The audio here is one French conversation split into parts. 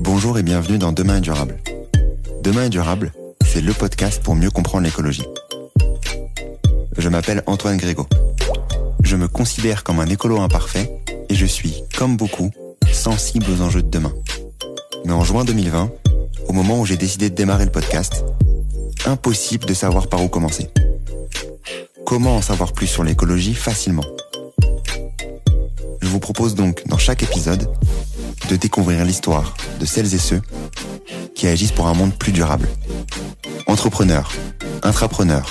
Bonjour et bienvenue dans Demain est durable. Demain est durable, c'est le podcast pour mieux comprendre l'écologie. Je m'appelle Antoine Grégo. Je me considère comme un écolo imparfait et je suis, comme beaucoup, sensible aux enjeux de demain. Mais en juin 2020, au moment où j'ai décidé de démarrer le podcast, impossible de savoir par où commencer. Comment en savoir plus sur l'écologie facilement vous propose donc, dans chaque épisode, de découvrir l'histoire de celles et ceux qui agissent pour un monde plus durable. Entrepreneurs, intrapreneurs,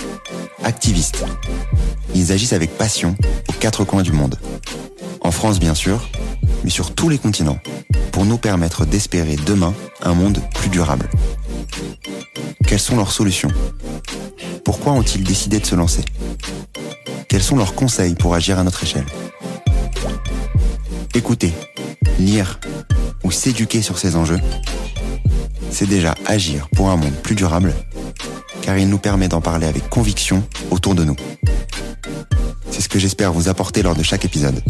activistes, ils agissent avec passion aux quatre coins du monde. En France, bien sûr, mais sur tous les continents, pour nous permettre d'espérer demain un monde plus durable. Quelles sont leurs solutions Pourquoi ont-ils décidé de se lancer Quels sont leurs conseils pour agir à notre échelle Écouter, lire ou s'éduquer sur ces enjeux c'est déjà agir pour un monde plus durable, car il nous permet d'en parler avec conviction autour de nous. C'est ce que j'espère vous apporter lors de chaque épisode.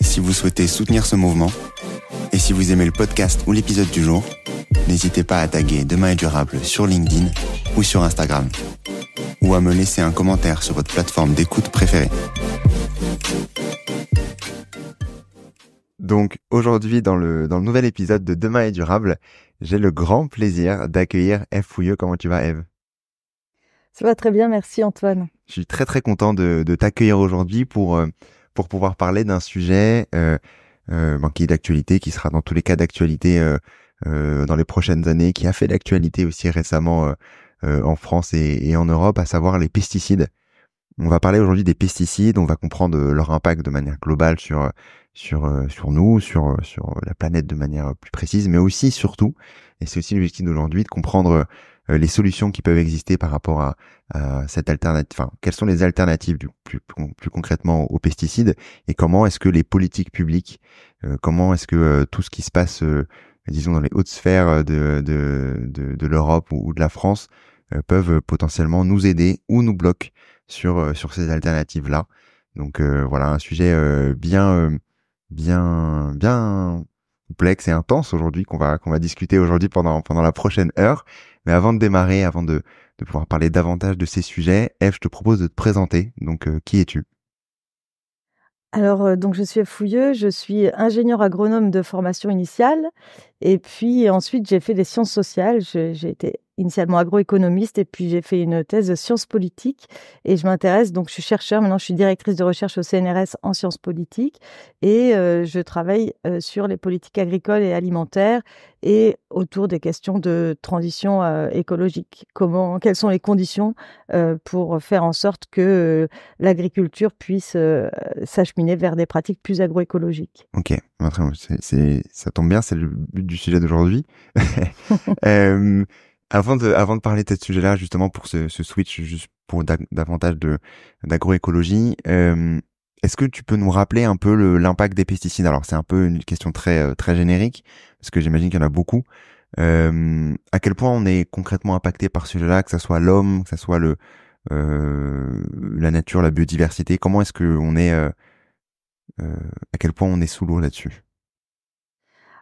Si vous souhaitez soutenir ce mouvement, et si vous aimez le podcast ou l'épisode du jour, n'hésitez pas à taguer Demain est durable sur LinkedIn ou sur Instagram, ou à me laisser un commentaire sur votre plateforme d'écoute préférée. Donc aujourd'hui, dans le, dans le nouvel épisode de Demain est durable, j'ai le grand plaisir d'accueillir Eve Fouilleux. Comment tu vas, Eve Ça va très bien, merci Antoine. Je suis très très content de, t'accueillir aujourd'hui pour, euh, pour pouvoir parler d'un sujet euh, euh qui est d'actualité, qui sera dans tous les cas d'actualité euh, dans les prochaines années, qui a fait l'actualité aussi récemment en France et en Europe, à savoir les pesticides. On va parler aujourd'hui des pesticides, on va comprendre euh, leur impact de manière globale sur sur euh, sur nous, sur euh, sur la planète de manière plus précise, mais aussi surtout, et c'est aussi l'objectif d'aujourd'hui, de comprendre les solutions qui peuvent exister par rapport à, cette alternative, enfin, quelles sont les alternatives plus, plus, concrètement aux pesticides et comment est-ce que les politiques publiques, comment est-ce que tout ce qui se passe, disons, dans les hautes sphères de, de, de, l'Europe ou, de la France peuvent potentiellement nous aider ou nous bloquer? sur, euh, sur ces alternatives-là. Donc euh, voilà, un sujet euh, bien, bien, bien complexe et intense aujourd'hui qu'on va qu'on va discuter aujourd'hui pendant pendant la prochaine heure. Mais avant de démarrer, avant de, pouvoir parler davantage de ces sujets, Eve, je te propose de te présenter. Donc qui es-tu alors, donc je suis Fouilleux, je suis ingénieur agronome de formation initiale et puis ensuite j'ai fait des sciences sociales. J'ai été initialement agroéconomiste, et puis j'ai fait une thèse de sciences politiques. Et je m'intéresse, donc je suis chercheur, maintenant je suis directrice de recherche au CNRS en sciences politiques, et euh, je travaille euh, sur les politiques agricoles et alimentaires et autour des questions de transition euh, écologique. Comment, quelles sont les conditions pour faire en sorte que l'agriculture puisse s'acheminer vers des pratiques plus agroécologiques. Ok, bah, c'est, ça tombe bien, c'est le but du sujet d'aujourd'hui. Avant de, avant de parler de ce sujet-là, justement, pour ce, ce, switch, juste pour davantage de d'agroécologie, euh, est-ce que tu peux nous rappeler un peu l'impact des pesticides Alors, c'est un peu une question très, euh, très générique, parce que j'imagine qu'il y en a beaucoup. Euh, à quel point on est concrètement impacté par ce sujet-là, que ce soit l'homme, que ce soit le, euh, la nature, la biodiversité Comment est-ce que on est euh, euh à quel point on est sous l'eau là-dessus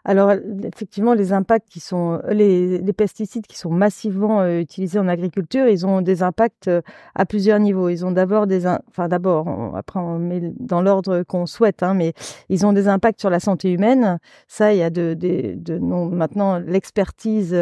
alors effectivement, les impacts qui sont euh, les, pesticides qui sont massivement euh, utilisés en agriculture, ils ont des impacts euh, à plusieurs niveaux. Ils ont d'abord des, enfin d'abord, après on met dans l'ordre qu'on souhaite, hein, mais ils ont des impacts sur la santé humaine. Ça, il y a de, maintenant l'expertise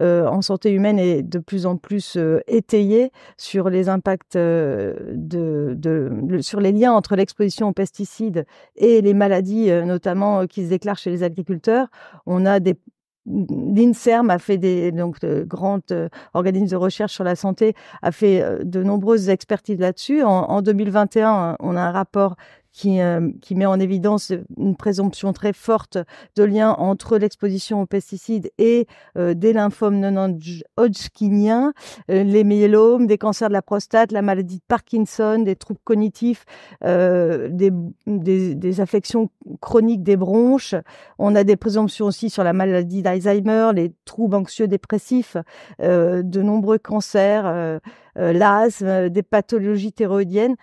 en santé humaine est de plus en plus étayée sur les impacts de, sur les liens entre l'exposition aux pesticides et les maladies, notamment qui se déclarent chez les agriculteurs. On a des L'INSERM a fait des donc de grandes euh, organismes de recherche sur la santé a fait euh, de nombreuses expertises là-dessus. En, en, 2021, on a un rapport qui, euh, qui met en évidence une présomption très forte de lien entre l'exposition aux pesticides et euh, des lymphomes non hodgkiniens, euh, les myélomes, des cancers de la prostate, la maladie de Parkinson, des troubles cognitifs, des, des, affections chroniques des bronches. On a des présomptions aussi sur la maladie d'Alzheimer, les troubles anxieux dépressifs, de nombreux cancers, l'asthme, des pathologies thyroïdiennes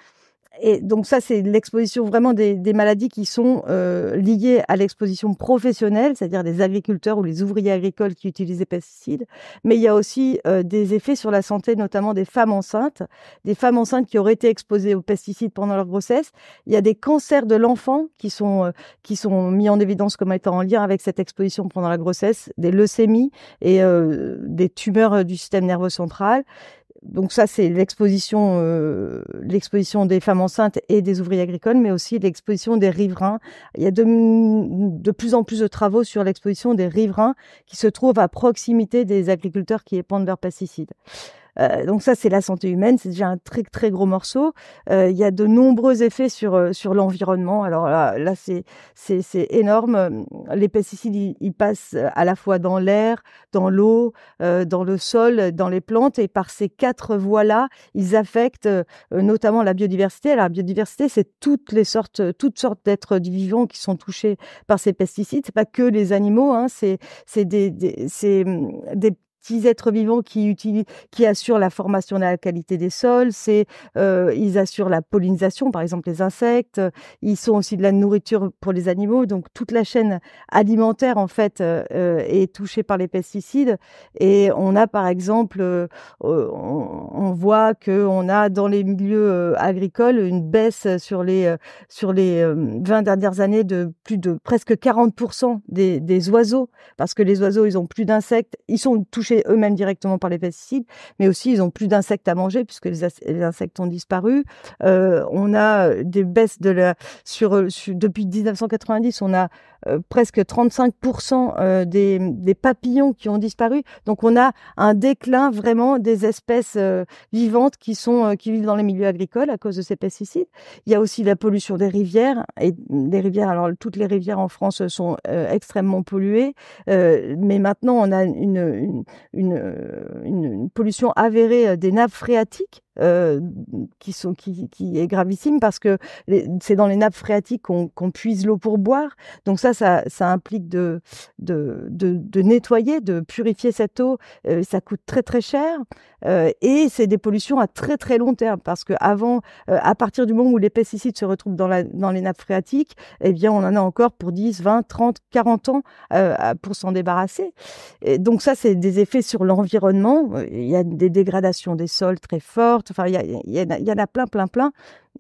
et donc ça, c'est l'exposition vraiment des, maladies qui sont euh, liées à l'exposition professionnelle, c'est-à-dire des agriculteurs ou les ouvriers agricoles qui utilisent des pesticides. Mais il y a aussi euh, des effets sur la santé, notamment des femmes enceintes, des femmes enceintes qui auraient été exposées aux pesticides pendant leur grossesse. Il y a des cancers de l'enfant qui sont euh, qui sont mis en évidence comme étant en lien avec cette exposition pendant la grossesse, des leucémies et des tumeurs du système nerveux central donc ça, c'est l'exposition, euh, l'exposition des femmes enceintes et des ouvriers agricoles, mais aussi l'exposition des riverains. Il y a de, de plus en plus de travaux sur l'exposition des riverains qui se trouvent à proximité des agriculteurs qui épandent leurs pesticides. Euh, donc ça, c'est la santé humaine, c'est déjà un très très gros morceau. Euh, il y a de nombreux effets sur euh, sur l'environnement. Alors là, là c'est c'est énorme. Les pesticides, ils, passent à la fois dans l'air, dans l'eau, dans le sol, dans les plantes, et par ces quatre voies-là, ils affectent notamment la biodiversité. Alors, la biodiversité, c'est toutes les sortes, toutes sortes d'êtres vivants qui sont touchés par ces pesticides. C'est pas que les animaux, hein, c'est des, des, hum, des êtres vivants qui, utilisent, qui assurent la formation de la qualité des sols, c'est euh, ils assurent la pollinisation, par exemple les insectes, ils sont aussi de la nourriture pour les animaux, donc toute la chaîne alimentaire en fait euh, euh, est touchée par les pesticides. Et on a par exemple, on, voit que on a dans les milieux agricoles une baisse sur les sur les 20 dernières années de plus de presque 40% des, des oiseaux, parce que les oiseaux ils ont plus d'insectes, ils sont touchés eux-mêmes directement par les pesticides, mais aussi ils ont plus d'insectes à manger puisque les, insectes ont disparu. Euh, on a euh, des baisses de la sur, euh, depuis 1990, on a presque 35% des, papillons qui ont disparu. Donc on a un déclin vraiment des espèces vivantes qui sont qui vivent dans les milieux agricoles à cause de ces pesticides. Il y a aussi la pollution des rivières et des rivières. Alors toutes les rivières en France sont extrêmement polluées, mais maintenant on a une, une, euh, une, pollution avérée euh, des nappes phréatiques euh, qui, sont, qui, est gravissime parce que c'est dans les nappes phréatiques qu'on puise l'eau pour boire. Donc ça, ça, implique de, de, nettoyer, de purifier cette eau. Euh, ça coûte très très cher euh, et c'est des pollutions à très très long terme parce que avant, à partir du moment où les pesticides se retrouvent dans, la, dans les nappes phréatiques, eh bien on en a encore pour 10, 20, 30, 40 ans pour s'en débarrasser. Et donc ça, c'est des effets sur l'environnement. Il y a des dégradations des sols très fortes il y, en a plein, plein, plein.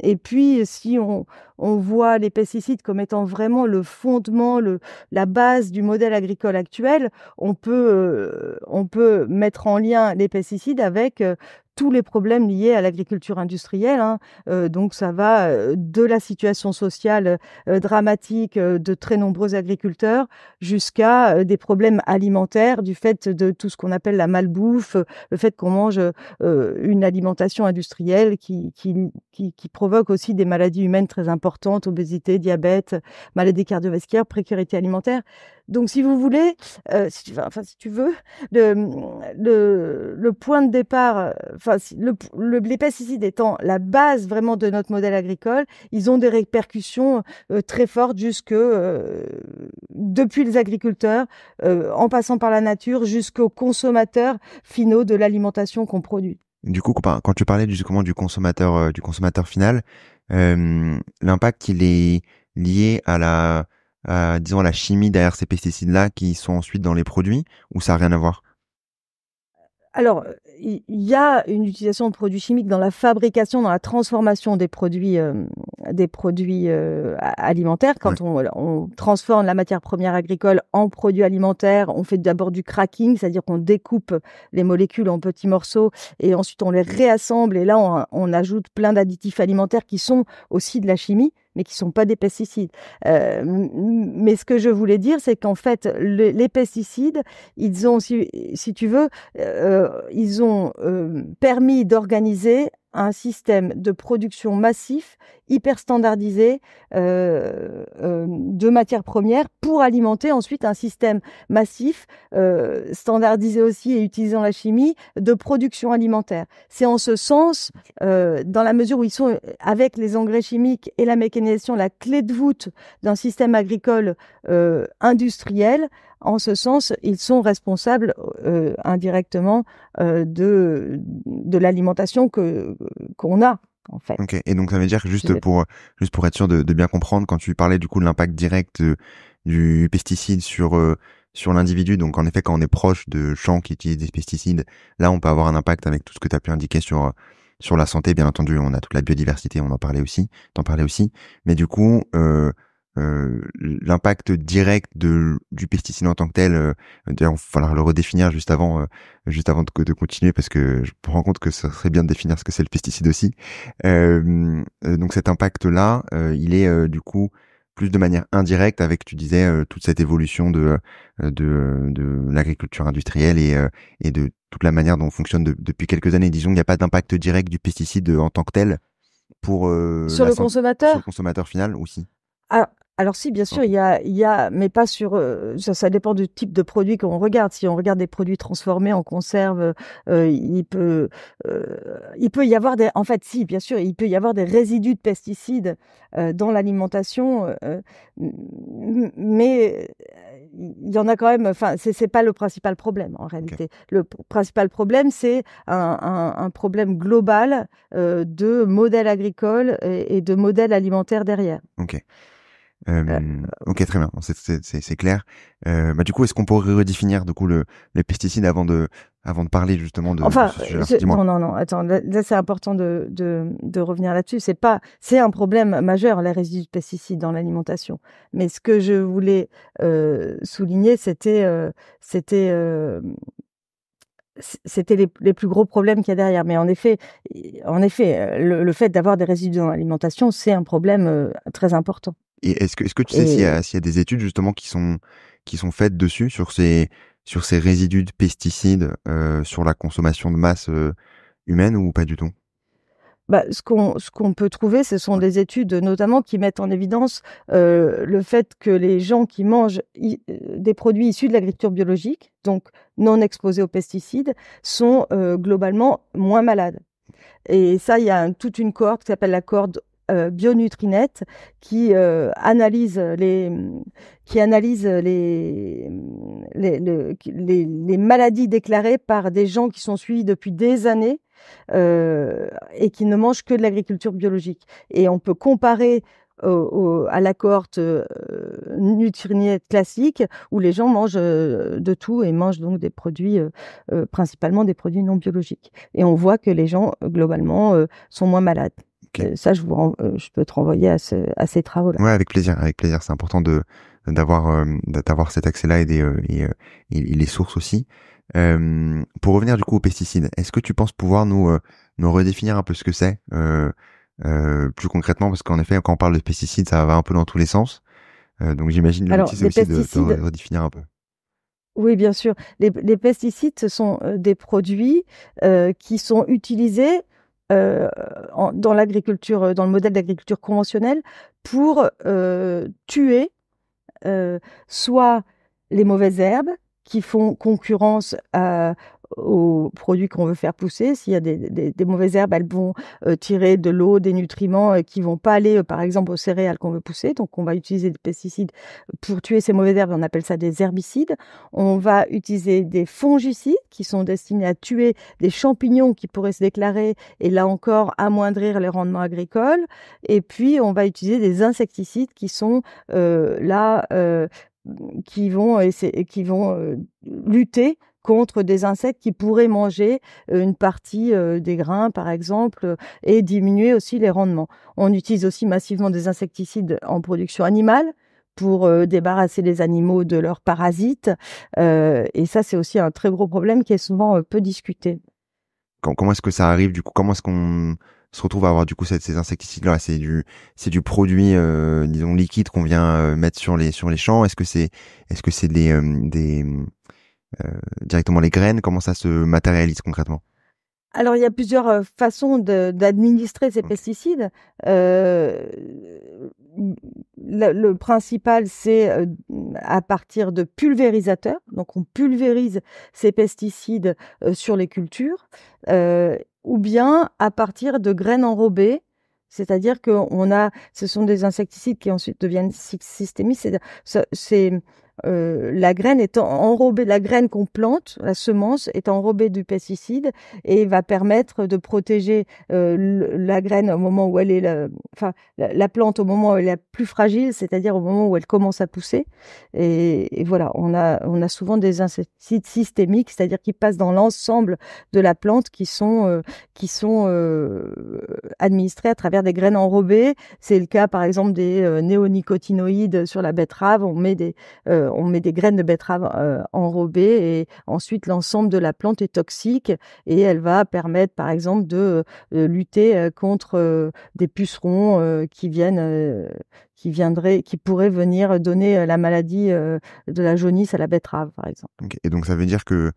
Et puis, si on, voit les pesticides comme étant vraiment le fondement, le, la base du modèle agricole actuel, on peut, euh, on peut mettre en lien les pesticides avec euh, tous les problèmes liés à l'agriculture industrielle. Hein. Euh, donc ça va euh, de la situation sociale euh, dramatique de très nombreux agriculteurs jusqu'à des problèmes alimentaires du fait de tout ce qu'on appelle la malbouffe, le fait qu'on mange une alimentation industrielle qui, qui, qui, provoque aussi des maladies humaines très importantes, obésité, diabète, maladies cardiovasculaires, précarité alimentaire. Donc, si vous voulez, euh, si tu, enfin, si tu veux, le, le, point de départ, euh, enfin, le, le, les pesticides étant la base vraiment de notre modèle agricole, ils ont des répercussions euh, très fortes jusque depuis les agriculteurs, en passant par la nature, jusqu'aux consommateurs finaux de l'alimentation qu'on produit. Du coup, quand tu parlais justement du consommateur, du consommateur final, l'impact qu'il est lié à la euh, disons, la chimie derrière ces pesticides-là qui sont ensuite dans les produits, ou ça n'a rien à voir alors, il y a une utilisation de produits chimiques dans la fabrication, dans la transformation des produits, euh, des produits euh, alimentaires. Quand on, transforme la matière première agricole en produits alimentaires, on fait d'abord du cracking, c'est-à-dire qu'on découpe les molécules en petits morceaux et ensuite on les réassemble. Et là, on ajoute plein d'additifs alimentaires qui sont aussi de la chimie mais qui ne sont pas des pesticides. Euh, mais ce que je voulais dire, c'est qu'en fait, les pesticides, ils ont, si, tu veux, euh, ils ont euh, permis d'organiser un système de production massif, hyper standardisé euh, euh, de matières premières pour alimenter ensuite un système massif, euh, standardisé aussi et utilisant la chimie, de production alimentaire. C'est en ce sens, dans la mesure où ils sont avec les engrais chimiques et la mécanisation la clé de voûte d'un système agricole industriel, en ce sens, ils sont responsables euh, indirectement euh, de, de l'alimentation que qu'on a. En fait. Ok, Et donc ça veut dire que juste pour juste pour être sûr de, bien comprendre, quand tu parlais du coup de l'impact direct euh, du pesticide sur sur l'individu. Donc en effet, quand on est proche de champs qui utilisent des pesticides, là on peut avoir un impact avec tout ce que tu as pu indiquer sur sur la santé. Bien entendu, on a toute la biodiversité, on en parlait aussi, t'en parlais aussi. Mais du coup, euh, l'impact direct de, du pesticide en tant que tel. Euh, il va falloir le redéfinir juste avant, euh, juste avant de, continuer parce que je me rends compte que ça serait bien de définir ce que c'est le pesticide aussi. donc cet impact-là, il est du coup plus de manière indirecte avec, tu disais, toute cette évolution de, de, l'agriculture industrielle et, et de toute la manière dont on fonctionne depuis quelques années. Disons qu'il n'y a pas d'impact direct du pesticide en tant que tel pour... sur, le consommateur sur le consommateur final aussi. Ah, alors si, bien sûr, il y a, mais pas sur. Euh, ça, dépend du type de produit qu'on regarde. Si on regarde des produits transformés en conserve, euh, euh, il peut, il peut y avoir des. En fait, si, bien sûr, il peut y avoir des résidus de pesticides dans l'alimentation, mais il y en a quand même. Enfin, c'est, pas le principal problème en réalité. Le principal problème, c'est un, problème global de modèle agricole et, et, de modèle alimentaire derrière. Ok. Euh, euh, ok, très bien, c'est clair. Euh, bah, du coup, est-ce qu'on pourrait redéfinir du coup les pesticides avant de, avant de parler justement de, ce sujet Non, non, non. Attends, là, c'est important de, revenir là-dessus. C'est pas, c'est un problème majeur les résidus de pesticides dans l'alimentation. Mais ce que je voulais souligner, c'était, c'était c'était les, les, plus gros problèmes qu'il y a derrière. Mais en effet, en effet le, fait d'avoir des résidus dans l'alimentation, c'est un problème très important. Et est-ce que, est-ce que tu sais s'il y, a, des études justement qui sont, qui sont faites dessus, sur ces, sur ces résidus de pesticides, euh, sur la consommation de masse euh, humaine ou pas du tout bah, ce qu'on ce qu'on peut trouver, ce sont des études notamment qui mettent en évidence euh, le fait que les gens qui mangent des produits issus de l'agriculture biologique, donc non exposés aux pesticides, sont globalement moins malades. Et ça, il y a toute une corde qui s'appelle la corde euh, Bionutrinette qui euh, analyse les qui analyse les les, maladies déclarées par des gens qui sont suivis depuis des années euh, et qui ne mangent que de l'agriculture biologique. Et on peut comparer à la cohorte nutrinette classique où les gens mangent de tout et mangent donc des produits, principalement des produits non biologiques. Et on voit que les gens, globalement, sont moins malades. Euh, ça, je, vous euh, je peux te renvoyer à, ces travaux-là. Ouais, avec plaisir, avec plaisir. C'est important de d'avoir euh, cet accès-là et, les sources aussi. pour revenir du coup aux pesticides, est-ce que tu penses pouvoir nous nous redéfinir un peu ce que c'est plus concrètement Parce qu'en effet, quand on parle de pesticides, ça va un peu dans tous les sens. donc j'imagine que l'outil, c'est aussi de, redéfinir un peu. Oui, bien sûr. Les, les pesticides, ce sont des produits qui sont utilisés euh, dans l'agriculture, euh, dans le modèle d'agriculture conventionnelle, pour euh, tuer soit les mauvaises herbes qui font concurrence à, aux produits qu'on veut faire pousser. S'il y a des, des, mauvaises herbes, elles vont euh, tirer de l'eau, des nutriments euh, qui vont pas aller, euh, par exemple, aux céréales qu'on veut pousser. Donc, on va utiliser des pesticides euh, pour tuer ces mauvaises herbes. On appelle ça des herbicides. On va utiliser des fongicides qui sont destinés à tuer des champignons qui pourraient se déclarer et là encore amoindrir les rendements agricoles. Et puis, on va utiliser des insecticides qui sont là qui vont, qui vont lutter contre des insectes qui pourraient manger euh, une partie euh, des grains, par exemple, euh, et diminuer aussi les rendements. On utilise aussi massivement des insecticides en production animale pour débarrasser les animaux de leurs parasites. et ça, c'est aussi un très gros problème qui est souvent peu discuté. comment est-ce que ça arrive du coup Comment est-ce qu'on se retrouve à avoir du coup ces insecticides-là C'est du, du produit, disons liquide qu'on vient mettre sur les sur les champs. Est-ce que c'est, est-ce que c'est des euh, directement les graines Comment ça se matérialise concrètement alors il y a plusieurs euh, façons d'administrer ces pesticides. Euh, le, principal, c'est à partir de pulvérisateurs. Donc on pulvérise ces pesticides sur les cultures, ou bien à partir de graines enrobées. C'est-à-dire que on a, ce sont des insecticides qui ensuite deviennent systémiques. C'est euh, la graine est enrobée, la graine qu'on plante, la semence est enrobée du pesticide et va permettre de protéger euh, la graine au moment où elle est, la, enfin la, plante au moment où elle est la plus fragile, c'est-à-dire au moment où elle commence à pousser. Et, voilà, on a on a souvent des insecticides systémiques, c'est-à-dire qui passent dans l'ensemble de la plante, qui sont euh, qui sont administrés à travers des graines enrobées. C'est le cas par exemple des néonicotinoïdes sur la betterave. On met des on met des graines de betterave euh, enrobées et ensuite l'ensemble de la plante est toxique et elle va permettre par exemple de euh, lutter euh, contre des pucerons qui viennent qui viendraient, qui pourraient venir donner la maladie de la jaunisse à la betterave, par exemple. Et donc ça veut dire que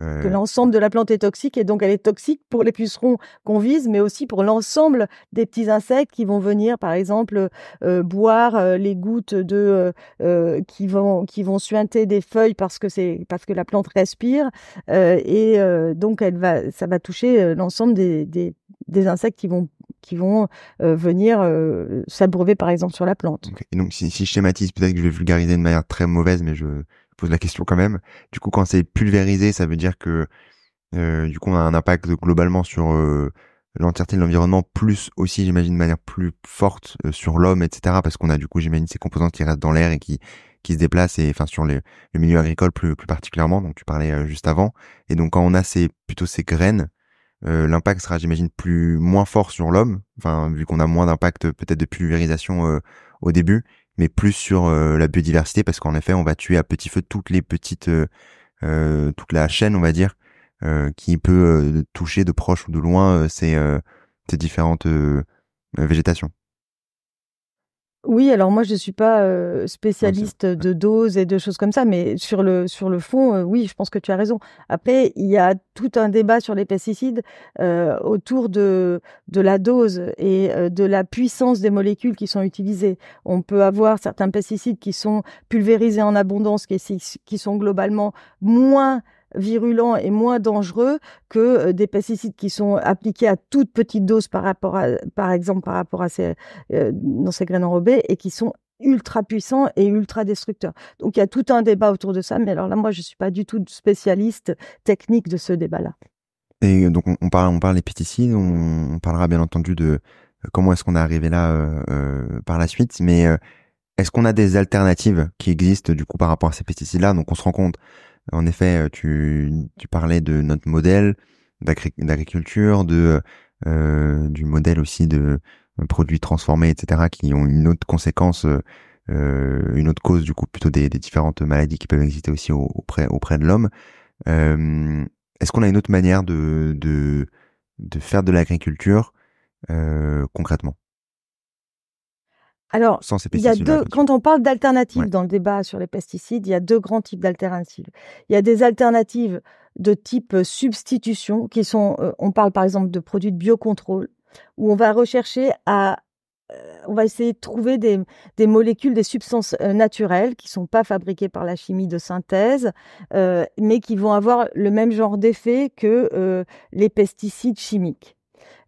que l'ensemble de la plante est toxique et donc elle est toxique pour les pucerons qu'on vise, mais aussi pour l'ensemble des petits insectes qui vont venir, par exemple, euh, boire euh, les gouttes de euh, qui vont qui vont suinter des feuilles parce que c'est parce que la plante respire et donc elle va ça va toucher l'ensemble des, des, des insectes qui vont qui vont venir s'abreuver par exemple sur la plante. Et donc si, si je schématise, peut-être que je vais vulgariser de manière très mauvaise, mais je, pose la question quand même. Du coup, quand c'est pulvérisé, ça veut dire que euh, du coup, on a un impact globalement sur euh, l'entièreté de l'environnement, plus aussi, j'imagine, de manière plus forte euh, sur l'homme, etc. Parce qu'on a du coup, j'imagine, ces composantes qui restent dans l'air et qui qui se déplacent, et enfin sur les, le milieu agricole plus plus particulièrement, Donc tu parlais juste avant. Et donc, quand on a ces plutôt ces graines, l'impact sera, j'imagine, plus moins fort sur l'homme. Enfin, vu qu'on a moins d'impact peut-être de pulvérisation au début, mais plus sur euh, la biodiversité parce qu'en effet, on va tuer à petit feu toutes les petites, euh, euh, toute la chaîne, on va dire, qui peut toucher de proche ou de loin ces, ces différentes végétations. Oui, alors moi je ne suis pas euh, spécialiste de doses et de choses comme ça, mais sur le, sur le fond, euh, oui, je pense que tu as raison. Après, il y a tout un débat sur les pesticides euh, autour de, de la dose et de la puissance des molécules qui sont utilisées. On peut avoir certains pesticides qui sont pulvérisés en abondance, qui sont globalement moins virulents et moins dangereux que euh, des pesticides qui sont appliqués à toute petite dose par rapport à, par exemple, par rapport à ces, euh, dans ces graines enrobées et qui sont ultra puissants et ultra destructeurs. Donc il y a tout un débat autour de ça, mais alors là, moi, je ne suis pas du tout spécialiste technique de ce débat-là. Et euh, donc on parle, on parle des pesticides, on, parlera bien entendu de comment est-ce qu'on est arrivé là par la suite, mais est-ce qu'on a des alternatives qui existent du coup par rapport à ces pesticides-là Donc on se rend compte en effet, euh, tu, parlais de notre modèle d'agriculture, de euh, euh, du modèle aussi de produits transformés, etc., qui ont une autre conséquence, une autre cause, du coup, plutôt des, différentes maladies qui peuvent exister aussi auprès, auprès de l'homme. est-ce qu'on a une autre manière de, de faire de l'agriculture concrètement alors, il y a deux, quand on parle d'alternatives dans le débat sur les pesticides, il y a deux grands types d'alternatives. Il y a des alternatives de type euh, substitution qui sont, euh, on parle par exemple de produits de biocontrôle, où on va rechercher à, euh, on va essayer de trouver des, des molécules, des substances naturelles qui ne sont pas fabriquées par la chimie de synthèse, mais qui vont avoir le même genre d'effet que les pesticides chimiques.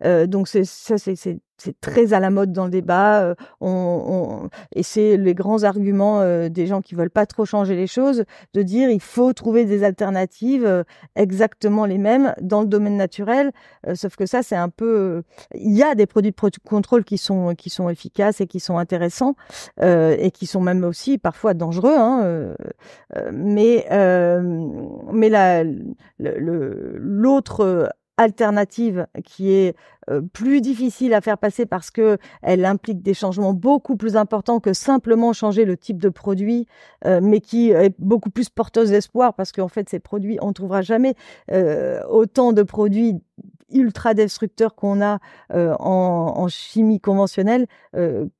Euh, donc ça, c'est très à la mode dans le débat. on, on, et c'est les grands arguments des gens qui veulent pas trop changer les choses, de dire il faut trouver des alternatives exactement les mêmes dans le domaine naturel. sauf que ça, c'est un peu. Il y a des produits de contrôle qui sont qui sont efficaces et qui sont intéressants et qui sont même aussi parfois dangereux. Hein, mais mais la l'autre alternative qui est euh, plus difficile à faire passer parce que elle implique des changements beaucoup plus importants que simplement changer le type de produit, euh, mais qui est beaucoup plus porteuse d'espoir parce qu'en fait ces produits on ne trouvera jamais euh, autant de produits ultra destructeur qu'on a en, en, chimie conventionnelle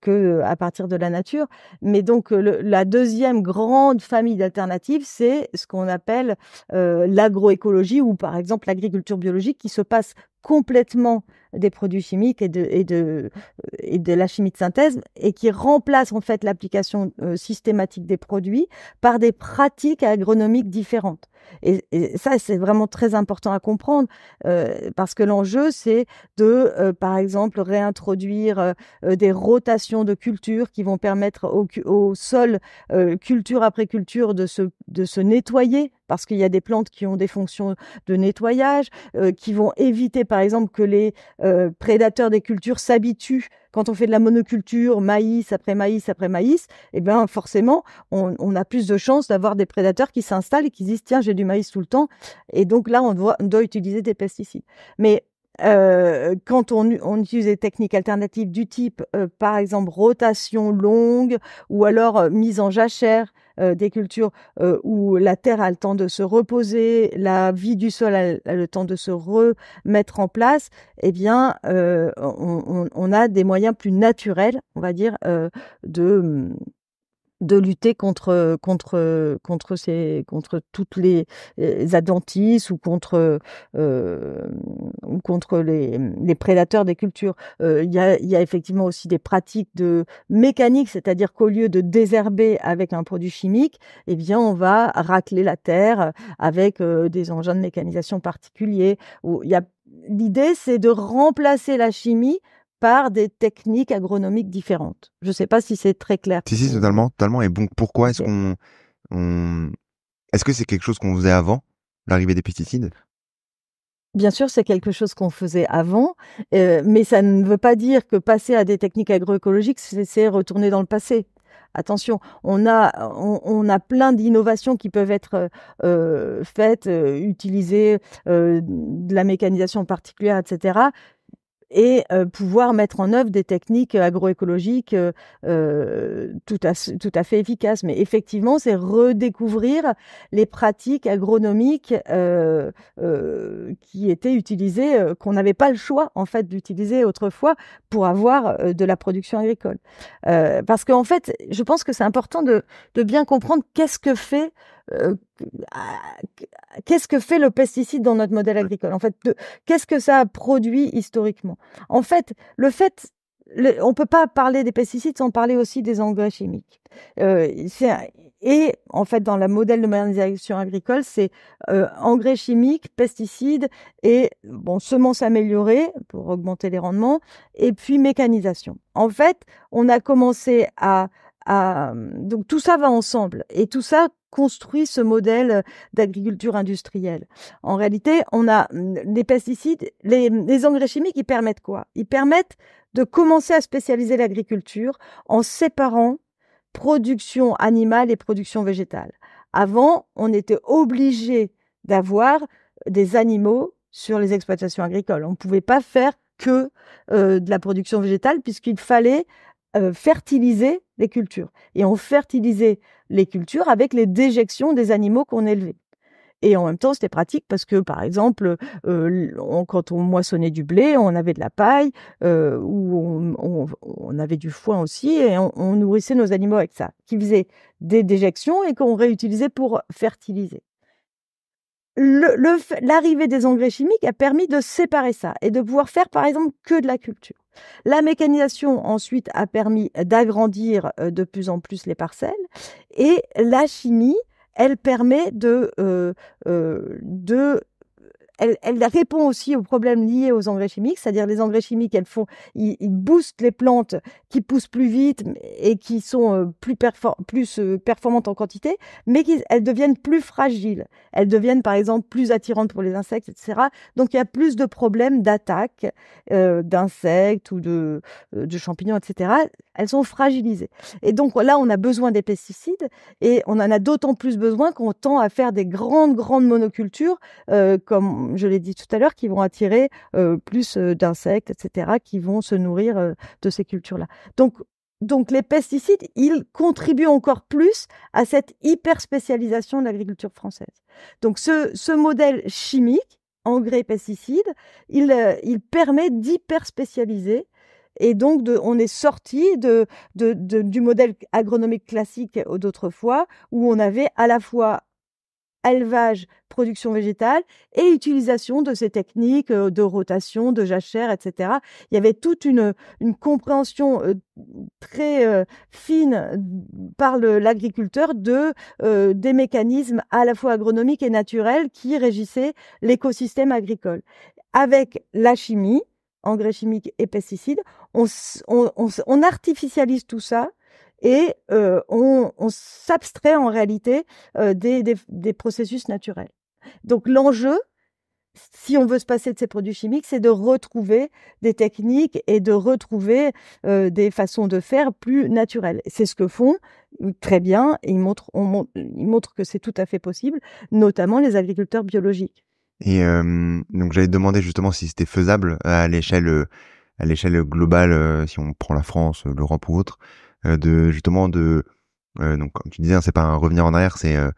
que à partir de la nature. Mais donc la deuxième grande famille d'alternatives, c'est ce qu'on appelle l'agroécologie ou par exemple l'agriculture biologique qui se passe complètement des produits chimiques et de, et de, de la chimie de synthèse et qui remplace en fait l'application euh, systématique des produits par des pratiques agronomiques différentes. Et, ça, c'est vraiment très important à comprendre euh, parce que l'enjeu, c'est de, euh, par exemple, réintroduire des rotations de cultures qui vont permettre au, au sol, culture après culture, de se, de se nettoyer parce qu'il y a des plantes qui ont des fonctions de nettoyage, euh, qui vont éviter par exemple que les euh, prédateurs des cultures s'habituent quand on fait de la monoculture, maïs après maïs après maïs, eh bien forcément, on, a plus de chances d'avoir des prédateurs qui s'installent et qui disent tiens j'ai du maïs tout le temps, et donc là on doit, utiliser des pesticides. Mais euh, quand on, utilise des techniques alternatives du type, par exemple, rotation longue ou alors mise en jachère, euh, des cultures euh, où la terre a le temps de se reposer, la vie du sol a, le temps de se remettre en place, eh bien, euh, on, a des moyens plus naturels, on va dire, de de lutter contre euh, contre euh, contre ces contre toutes les, les ou contre euh, ou contre les, prédateurs des cultures. Il y, a, y, a, effectivement aussi des pratiques de mécanique, c'est-à-dire qu'au lieu de désherber avec un produit chimique, eh bien on va racler la terre avec des engins de mécanisation particuliers. L'idée c'est de remplacer la chimie par des techniques agronomiques différentes. Je ne sais pas si c'est très clair. Si, si, totalement, totalement. Et pourquoi est-ce qu'on... Est-ce que c'est quelque chose qu'on faisait avant l'arrivée des pesticides Bien sûr, c'est quelque chose qu'on faisait avant, euh, mais ça ne veut pas dire que passer à des techniques agroécologiques, c'est retourner dans le passé. Attention, on a, on, a plein d'innovations qui peuvent être euh, faites, euh, utilisées, de la mécanisation particulière, etc., et euh, pouvoir mettre en œuvre des techniques euh, agroécologiques euh, euh, tout, à, tout à fait efficaces. Mais effectivement, c'est redécouvrir les pratiques agronomiques euh, qui étaient utilisées, qu'on n'avait pas le choix en fait d'utiliser autrefois pour avoir de la production agricole. parce qu'en fait, je pense que c'est important de, de bien comprendre qu'est-ce que fait ah, qu'est-ce que fait le pesticide dans notre modèle agricole En fait, qu'est-ce que ça a produit historiquement En fait, le fait on peut pas parler des pesticides sans parler aussi des engrais chimiques. et en fait, dans le modèle de modernisation agricole, c'est engrais chimiques, pesticides et bon semences améliorées pour augmenter les rendements, et puis mécanisation. En fait, on a commencé à euh, donc tout ça va ensemble et tout ça construit ce modèle d'agriculture industrielle. En réalité, on a mm, les pesticides, les, engrais chimiques, ils permettent quoi Ils permettent de commencer à spécialiser l'agriculture en séparant production animale et production végétale. Avant, on était obligé d'avoir des animaux sur les exploitations agricoles. On ne pouvait pas faire que euh, de la production végétale puisqu'il fallait euh, fertiliser les cultures. Et on fertilisait les cultures avec les déjections des animaux qu'on élevait. Et en même temps, c'était pratique parce que, par exemple, euh, quand on moissonnait du blé, on avait de la paille euh, ou on, avait du foin aussi, et on, nourrissait nos animaux avec ça, qui faisait des déjections et qu'on réutilisait pour fertiliser. L'arrivée des engrais chimiques a permis de séparer ça et de pouvoir faire, par exemple, que de la culture. La mécanisation ensuite a permis d'agrandir euh, de plus en plus les parcelles et la chimie elle permet de, euh, euh, de elle, répond aussi aux problèmes liés aux engrais chimiques, c'est-à-dire les engrais chimiques, elles font, ils, boostent les plantes qui poussent plus vite et qui sont euh, plus, euh, performantes en quantité, mais elles deviennent plus fragiles. Elles deviennent par exemple plus attirantes pour les insectes, etc. Donc il y a plus de problèmes d'attaque euh, d'insectes ou de, de champignons, etc. Elles sont fragilisées. Et donc là, on a besoin des pesticides et on en a d'autant plus besoin qu'on tend à faire des grandes, grandes monocultures comme je l'ai dit tout à l'heure, qui vont attirer euh, plus euh, d'insectes, etc., qui vont se nourrir euh, de ces cultures-là. Donc, donc les pesticides, ils contribuent encore plus à cette hyper de l'agriculture française. Donc ce, modèle chimique, engrais pesticides, il, il permet d'hyper spécialiser et donc, on est sorti du modèle agronomique classique d'autrefois, où on avait à la fois élevage, production végétale et utilisation de ces techniques de rotation, de jachère, etc. Il y avait toute une, une compréhension très fine mmh, par l'agriculteur de des mécanismes à la fois agronomiques et naturels qui régissaient l'écosystème agricole. Avec la chimie, engrais chimiques et pesticides, on, on, on artificialise tout ça et on, s'abstrait en réalité des, des, processus naturels. Donc l'enjeu, si on veut se passer de ces produits chimiques, c'est de retrouver des techniques et de retrouver des façons de faire plus naturelles. C'est ce que font mmh, très bien, et ils montrent, montre, que c'est tout à fait possible, notamment les agriculteurs biologiques. Et donc j'avais demandé justement si c'était faisable à l'échelle à l'échelle globale, si on prend la France, l'Europe ou autre, euh, de justement de euh, donc comme tu disais, hein, c'est pas un revenir en arrière, c'est euh,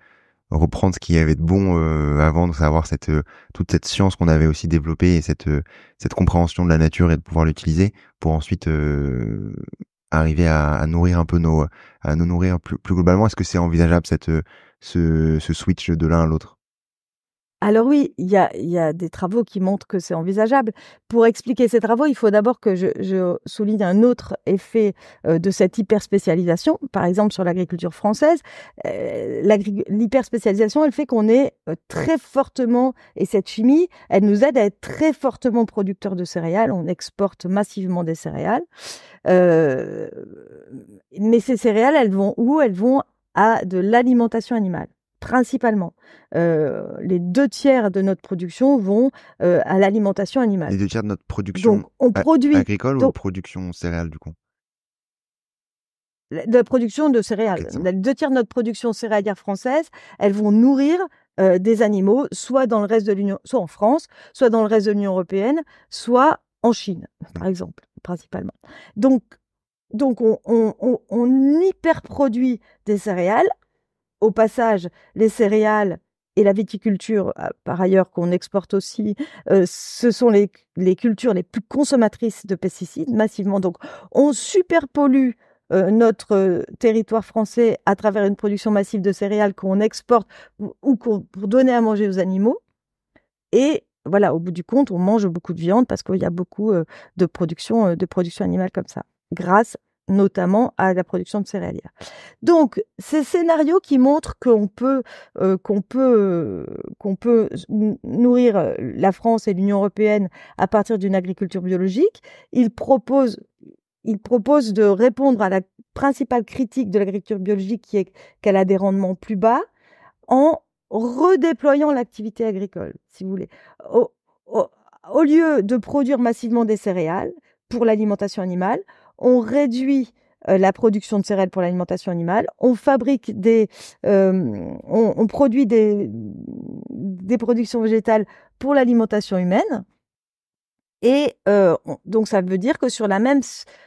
reprendre ce qui avait de bon avant de savoir cette toute cette science qu'on avait aussi développée et cette cette compréhension de la nature et de pouvoir l'utiliser pour ensuite arriver à, nourrir un peu nos à nous nourrir plus, plus globalement est-ce que c'est envisageable cette ce, ce switch de l'un à l'autre alors oui, il y a, des travaux qui montrent que c'est envisageable. Pour expliquer ces travaux, il faut d'abord que je, souligne un autre effet euh, de cette hyperspécialisation. Par exemple, sur l'agriculture française, euh, l'hyperspécialisation, elle fait qu'on est euh, très fortement, et cette chimie, elle nous aide à être très fortement producteurs de céréales. On exporte massivement des céréales. mais ces céréales, elles vont où Elles vont à de l'alimentation animale principalement. Euh, les deux tiers de notre production vont euh, à l'alimentation animale. Les deux tiers de notre production on produit, agricole ou production céréale du coup de la production de céréales. Les deux tiers de notre production céréalière française, elles vont nourrir euh, des animaux, soit dans le reste de l'Union, soit en France, soit dans le reste de l'Union européenne, soit en Chine, par exemple, principalement. Donc, donc on, on hyperproduit des céréales au passage, les céréales et la viticulture, euh, par ailleurs qu'on exporte aussi, euh, ce sont les, cultures les plus consommatrices de pesticides massivement. Donc on super-pollue euh, notre territoire français à travers une production massive de céréales qu'on exporte ou, qu'on, pour donner à manger aux animaux. Et voilà, au bout du compte, on mange beaucoup de viande parce qu'il y a beaucoup de production de production animale comme ça, grâce notamment à la production de céréalières. Donc, ces scénarios qui montrent qu'on peut, euh, peut, peut nourrir la France et l'Union européenne à partir d'une agriculture biologique, ils proposent il propose de répondre à la principale critique de l'agriculture biologique qui est qu'elle a des rendements plus bas en redéployant l'activité agricole, si vous voulez. au, lieu de produire massivement des céréales pour l'alimentation animale, on réduit euh, la production de céréales pour l'alimentation animale. On fabrique des, euh, on, produit des, des productions végétales pour l'alimentation humaine. Et euh, donc ça veut dire que sur la même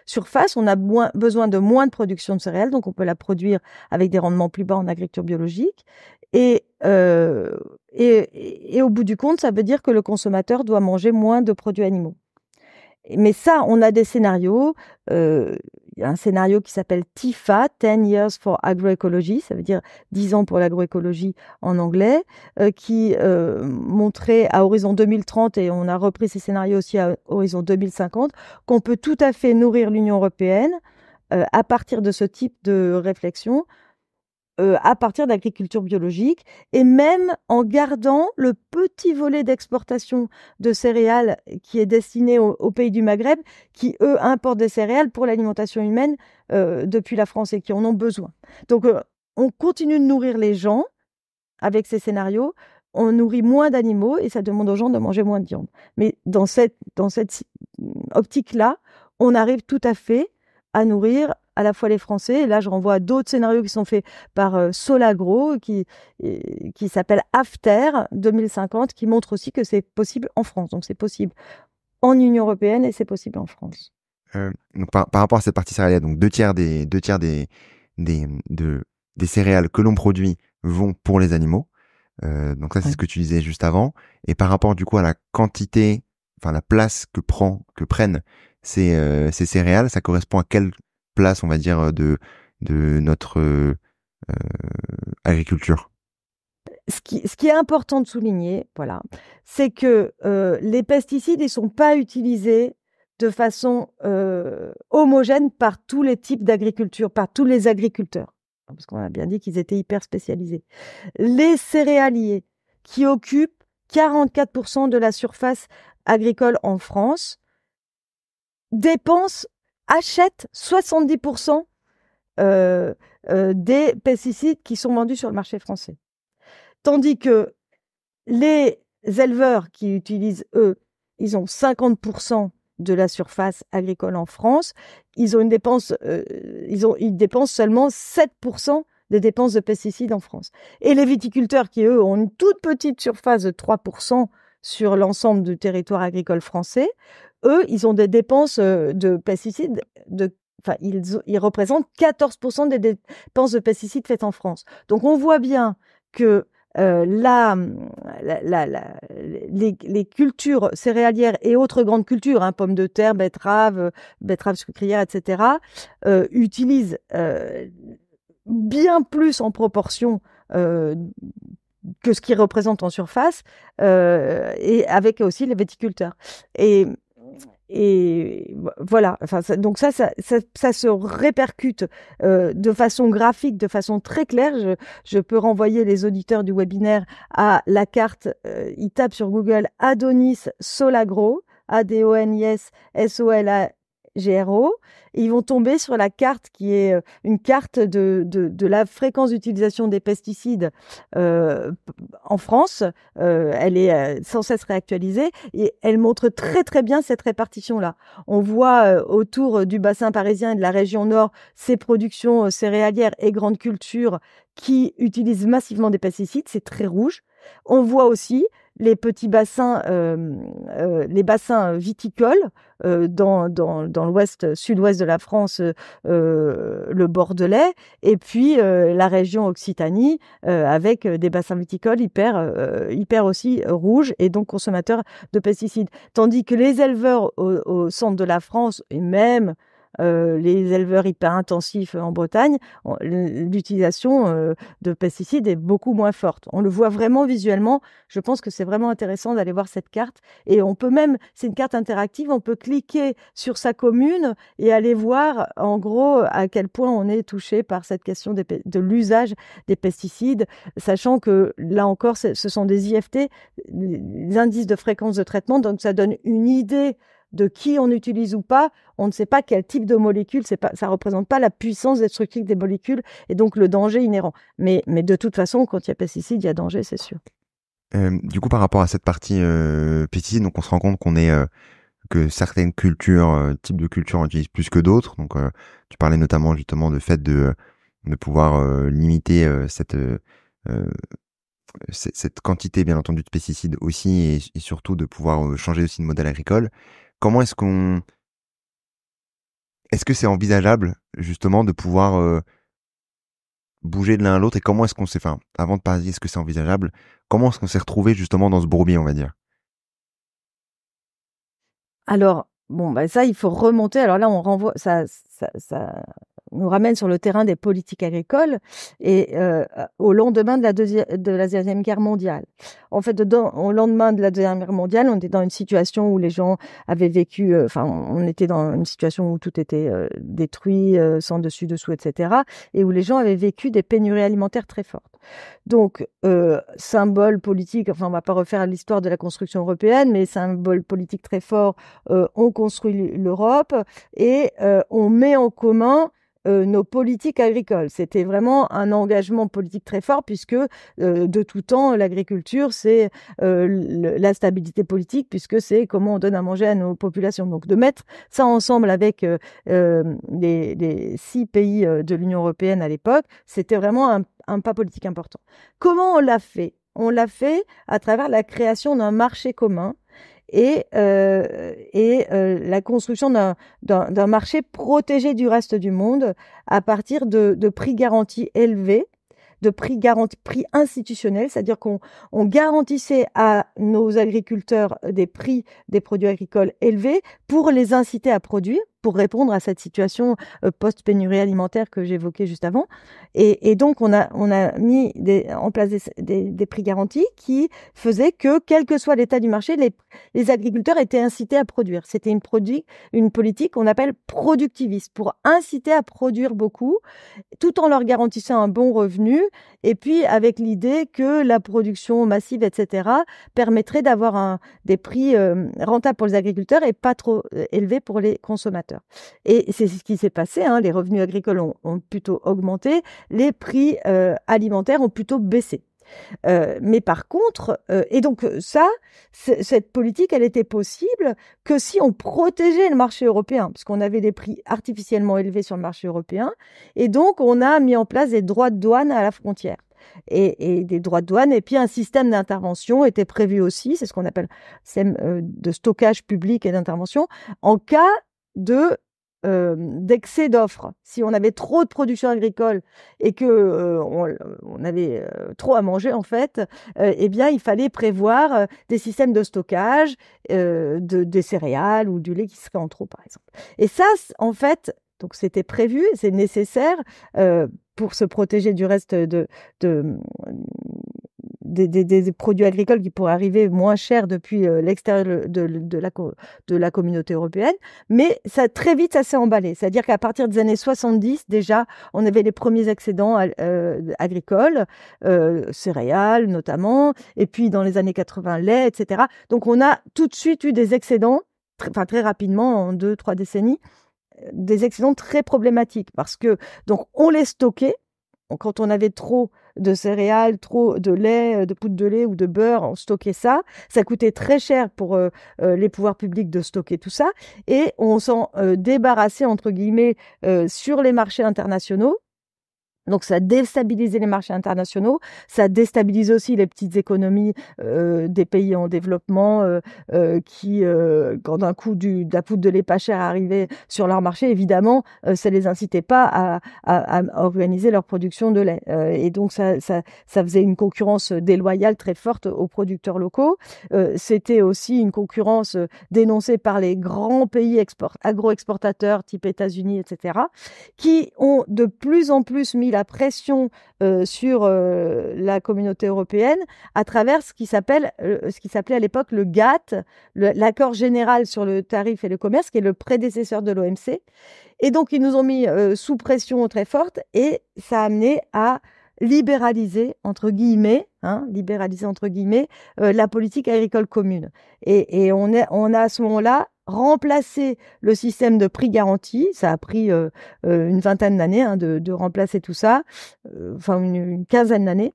surface, on a besoin de moins de production de céréales, donc on peut la produire avec des rendements plus bas en agriculture biologique. et, et au bout du compte, ça veut dire que le consommateur doit manger moins de produits animaux. Mais ça, on a des scénarios. Euh, il y a un scénario qui s'appelle TIFA, 10 Years for Agroecology, ça veut dire 10 ans pour l'agroécologie en anglais, euh, qui euh, montrait à horizon 2030, et on a repris ces scénarios aussi à horizon 2050, qu'on peut tout à fait nourrir l'Union européenne à partir de ce type de réflexion euh, à partir d'agriculture biologique et même en gardant le petit volet d'exportation de céréales qui est destiné aux pays du Maghreb, qui eux importent des céréales pour l'alimentation humaine euh, depuis la France et qui en ont besoin. Donc euh, on continue de nourrir les gens avec ces scénarios, on nourrit moins d'animaux et ça demande aux gens de manger moins de viande. Mais dans cette, dans cette mm, optique-là, on arrive tout à fait à nourrir à la fois les Français. Et là, je renvoie à d'autres scénarios qui sont faits par euh, Solagro, qui, qui s'appelle After 2050, qui montre aussi que c'est possible en France. Donc, c'est possible en Union européenne et c'est possible en France. Euh, donc par, rapport à cette partie céréalière, donc deux tiers des, deux tiers des, des, de, des céréales que l'on produit vont pour les animaux. Euh, donc ça, c'est ce que tu disais juste avant. Et par rapport du coup à la quantité, enfin la place que prend, que prennent ces, ces céréales, ça correspond à quelle place, on va dire, euh, de, de notre euh, agriculture ce qui, ce qui, est important de souligner, voilà, c'est que euh, les pesticides ne sont pas utilisés de façon homogène par tous les types d'agriculture, par tous les agriculteurs, parce qu'on a bien dit qu'ils étaient hyper spécialisés. Les céréaliers qui occupent 44% de la surface agricole en France dépensent achètent 70% euh, euh, des pesticides qui sont vendus sur le marché français. Tandis que les éleveurs qui utilisent, eux, ils ont 50% de la surface agricole en France. Ils ont une dépense, euh, ils, ont, ils dépensent seulement 7% des dépenses de pesticides en France. Et les viticulteurs qui, eux, ont une toute petite surface de 3% sur l'ensemble du territoire agricole français, eux, ils ont des dépenses de pesticides de Enfin, ils, représentent 14% des dépenses de pesticides faites en France. Donc on voit bien que la, mmh, les, cultures céréalières et autres grandes cultures, hein, pommes de terre, betteraves, betteraves sucrières, etc., euh, utilisent bien plus en proportion que ce qu'ils représentent en surface, et avec aussi les véticulteurs. Et et voilà. donc ça ça, ça se répercute euh, de façon graphique, de façon très claire. Je, je, peux renvoyer les auditeurs du webinaire à la carte. Euh, ils sur Google Adonis Solagro. A-D-O-N-I-S s o l a GRO. ils vont tomber sur la carte qui est euh, une carte de, de, de la fréquence d'utilisation des pesticides euh, en France. Euh, elle est euh, sans cesse réactualisée et elle montre très très bien cette répartition-là. On voit euh, autour du bassin parisien et de la région nord ces productions céréalières et grandes cultures qui utilisent massivement des pesticides. C'est très rouge. On voit aussi les petits bassins, euh, euh, les bassins viticoles euh, dans, l'ouest, sud-ouest de la France, le Bordelais, et puis la région Occitanie avec des bassins viticoles hyper, hyper aussi rouges et donc consommateurs de pesticides. Tandis que les éleveurs au centre de la France et même euh, les éleveurs hyper intensifs euh, en Bretagne, l'utilisation euh, de pesticides est beaucoup moins forte. On le voit vraiment visuellement. Je pense que c'est vraiment intéressant d'aller voir cette carte. Et on peut même, c'est une carte interactive, on peut cliquer sur sa commune et aller voir en gros à quel point on est touché par cette question de l'usage des pesticides, sachant que là encore, ce sont des IFT, les indices de fréquence de traitement, donc ça donne une idée de qui on utilise ou pas, on ne sait pas quel type de molécule, c'est pas, ça représente pas la puissance destructrice des molécules et donc le danger inhérent. Mais, de toute façon, quand il y a pesticides, il y a danger, c'est sûr. Euh, du coup, par rapport à cette partie euh, pesticides, donc on se rend compte qu'on est euh, que certaines cultures, types de cultures, utilisent plus que d'autres. Donc, tu parlais notamment justement du fait de pouvoir limiter cette cette quantité, bien entendu, de pesticides aussi, et, et surtout de pouvoir changer aussi de modèle agricole comment est-ce qu'on est-ce que c'est envisageable justement de pouvoir euh, bouger de l'un à l'autre et comment est-ce qu'on s'est enfin avant de parler est-ce que c'est envisageable comment est-ce qu'on s'est retrouvé justement dans ce brebis, on va dire alors bon bah ça il faut remonter alors là on renvoie ça ça, ça nous ramène sur le terrain des politiques agricoles et euh, au lendemain de la, de la, Deuxième Guerre mondiale. En fait, au lendemain de la Deuxième Guerre mondiale, on était dans une situation où les gens avaient vécu, euh, enfin, on était dans une situation où tout était euh, détruit, sans dessus-dessous, etc., et où les gens avaient vécu des pénuries alimentaires très fortes. Donc, symbole politique, enfin, on va pas refaire l'histoire de la construction européenne, mais symbole politique très fort, on construit l'Europe et on met en commun euh, nos politiques agricoles. C'était vraiment un engagement politique très fort puisque euh, de tout temps, l'agriculture, c'est euh, la stabilité politique puisque c'est comment on donne à manger à nos populations. Donc de mettre ça ensemble avec les, six pays de l'Union européenne à l'époque, c'était vraiment un, un pas politique important. Comment on l'a fait on l'a fait à travers la création d'un marché commun et, euh, et euh, la construction d'un marché protégé du reste du monde à partir de, prix garantis élevés, de prix garantis, prix institutionnels, c'est-à-dire qu'on garantissait à nos agriculteurs des prix des produits agricoles élevés pour les inciter à produire pour répondre à cette situation euh, post-pénurie alimentaire que j'évoquais juste avant. Et, donc, on a, on a mis des, en place des, prix garantis qui faisaient que, quel que soit l'état du marché, les, agriculteurs étaient incités à produire. C'était une, une politique qu'on appelle productiviste, pour inciter à produire beaucoup, tout en leur garantissant un bon revenu, et puis avec l'idée que la production massive, etc., permettrait d'avoir des prix euh, rentables pour les agriculteurs et pas trop euh, élevés pour les consommateurs. Et c'est ce qui s'est passé. Hein, les revenus agricoles ont, plutôt augmenté, les prix euh, alimentaires ont plutôt baissé. Euh, mais par contre, euh, et donc ça, cette politique, elle était possible que si on protégeait le marché européen, parce qu'on avait des prix artificiellement élevés sur le marché européen, et donc on a mis en place des droits de douane à la frontière. Et, des droits de douane, et puis un système d'intervention était prévu aussi, c'est ce qu'on appelle de stockage public et d'intervention, en cas de d'excès d'offres. Si on avait trop de production agricole et que on, avait trop à manger en fait, eh bien il fallait prévoir des systèmes de stockage de, des céréales ou du lait qui serait en trop par exemple. Et ça, en fait, donc c'était prévu, c'est nécessaire pour se protéger du reste de des, produits agricoles qui pourraient arriver moins chers depuis euh, l'extérieur de, la, communauté européenne. Mais ça, très vite, ça s'est emballé. C'est-à-dire qu'à partir des années 70, déjà, on avait les premiers excédents euh, agricoles, euh, céréales notamment, et puis dans les années 80, lait, etc. Donc on a tout de suite eu des excédents, très, très rapidement, en deux, trois décennies, des excédents très problématiques parce que donc on les stockait. Quand on avait trop, de céréales, trop de lait, euh, de poudre de lait ou de beurre, on stockait ça. Ça coûtait très cher pour euh, euh, les pouvoirs publics de stocker tout ça. Et on s'en débarrassait, entre guillemets, sur les marchés internationaux donc ça a les marchés internationaux, ça déstabilise aussi les petites économies euh, des pays en développement euh, euh, qui, quand d'un coup du, de la poudre de lait pas cher arrivait sur leur marché, évidemment, ça les incitait pas à, organiser leur production de lait. et donc ça, faisait une concurrence déloyale très forte aux producteurs locaux. C'était aussi une concurrence dénoncée par les grands pays agro-exportateurs type États-Unis, etc., qui ont de plus en plus mis la pression euh, sur euh, la communauté européenne à travers ce qui s'appelle, euh, ce qui s'appelait à l'époque le GATT, l'accord général sur le tarif et le commerce, qui est le prédécesseur de l'OMC. Et donc, ils nous ont mis sous pression très forte et ça a amené à libéraliser entre guillemets, hein, libéraliser entre guillemets, la politique agricole commune. Et, et on, est, on a à ce moment-là remplacer le système de prix garanti. Ça a pris euh, euh, une vingtaine d'années hein, de, remplacer tout ça, euh, enfin une, quinzaine d'années.